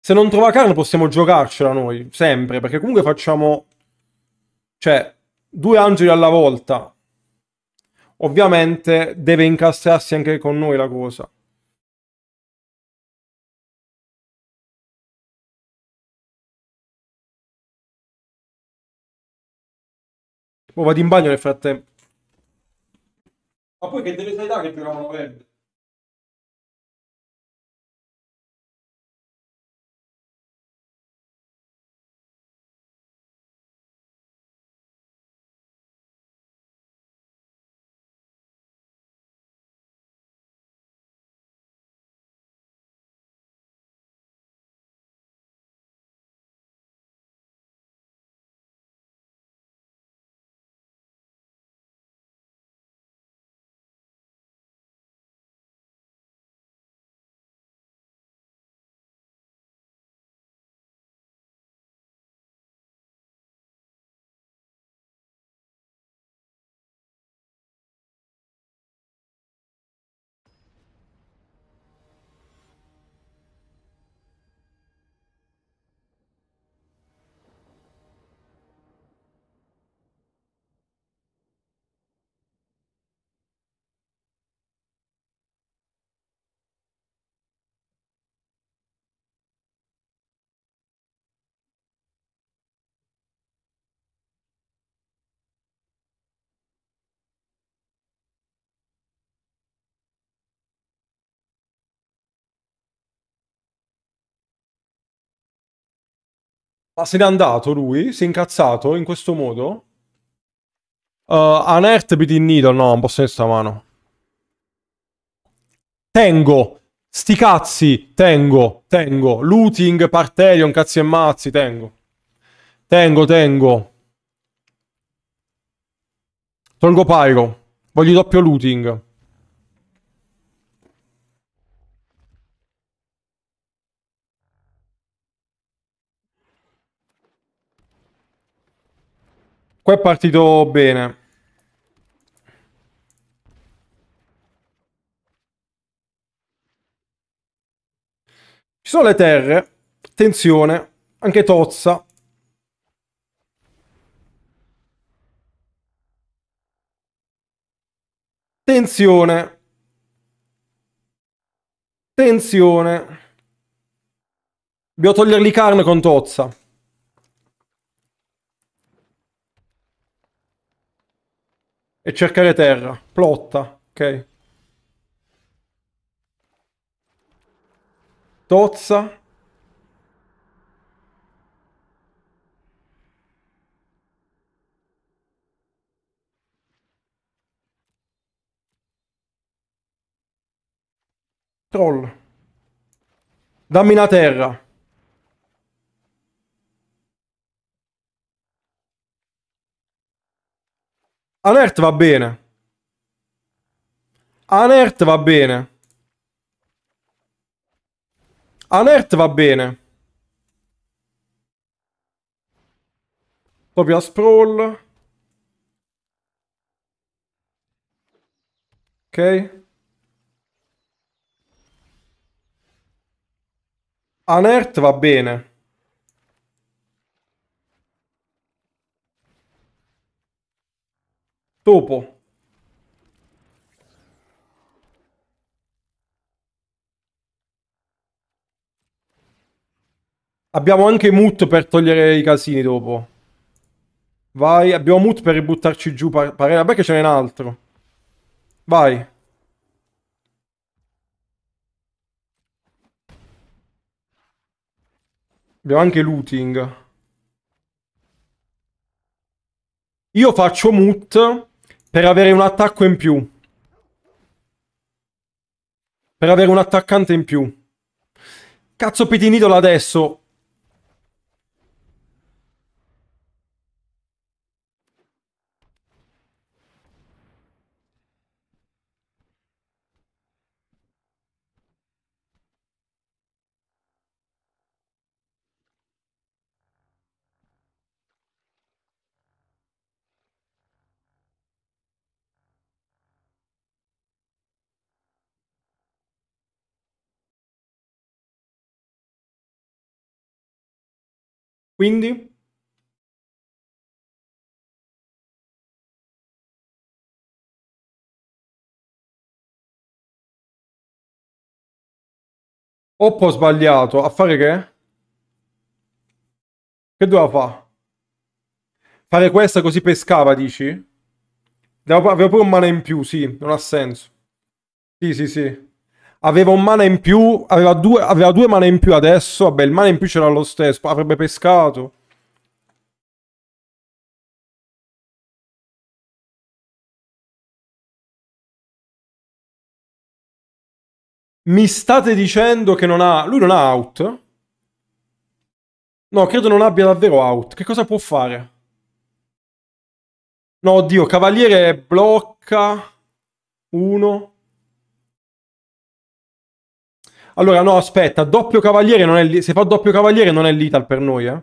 Se non trova carne possiamo giocarcela noi, sempre, perché comunque facciamo cioè due angeli alla volta. Ovviamente deve incastrarsi anche con noi la cosa. Poi boh, vado in bagno nel frattempo. Ma poi che deve sai che giocavano verde? Ma se n'è andato lui? Si è incazzato in questo modo? Uh, eh, Anert bit in needle. No, non posso questa mano. Tengo. Sti cazzi. Tengo. Tengo. Looting, Parterion, cazzi e mazzi. Tengo. Tengo, tengo. Tolgo Pyro. Voglio doppio looting. Qua è partito bene. Ci sono le terre. Attenzione. Anche Tozza. Tensione. Tensione. Dobbiamo togliergli carne con Tozza. E cercare terra. Plotta, ok. Tozza. Troll. Dammi una terra. Anert va bene. Anert va bene. Anert va bene. Proprio a sprawl. Ok. Anert va bene. Topo. Abbiamo anche mut per togliere i casini dopo. Vai, abbiamo mut per ributtarci giù par parena. Perché ce n'è un altro? Vai. Abbiamo anche looting. Io faccio mut per avere un attacco in più. Per avere un attaccante in più. Cazzo Pitinidolo adesso Quindi? Oppo ha sbagliato. A fare che? Che doveva fare? Fare questa così pescava, dici? Aveva pure un male in più, sì, non ha senso. Sì, sì, sì aveva un mana in più, aveva due, aveva due mana in più adesso, vabbè il mana in più c'era lo stesso, avrebbe pescato. Mi state dicendo che non ha... Lui non ha out? No, credo non abbia davvero out. Che cosa può fare? No, oddio, cavaliere blocca... Uno... Allora, no, aspetta, doppio cavaliere non è lì. Se fa doppio cavaliere non è l'ital per noi, eh.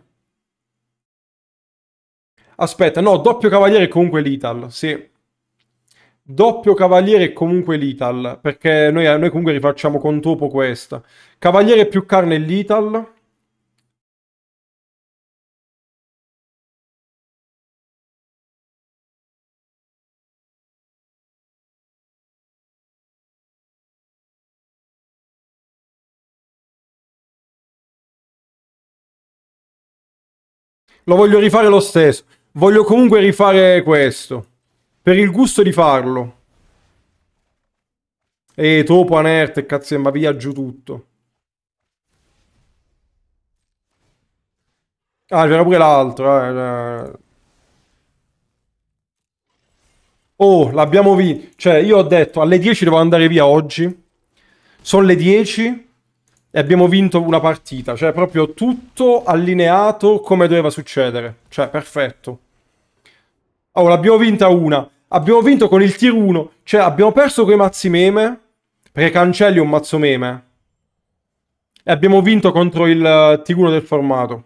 Aspetta, no, doppio cavaliere è comunque l'ital, sì. Doppio cavaliere è comunque l'ital, perché noi, noi comunque rifacciamo con topo questa. Cavaliere più carne è l'ital. Lo voglio rifare lo stesso. Voglio comunque rifare questo. Per il gusto di farlo. E topo, anerte, cazzo, ma via giù tutto. Ah, c'era pure l'altro. Eh. Oh, l'abbiamo visto. Cioè, io ho detto alle 10 devo andare via oggi. Sono le 10 e abbiamo vinto una partita. Cioè, proprio tutto allineato come doveva succedere. Cioè, perfetto. Ora, abbiamo vinta una. Abbiamo vinto con il tier 1. Cioè, abbiamo perso con i mazzi meme. Perché Cancelli un mazzo meme. E abbiamo vinto contro il eh, tier 1 del formato.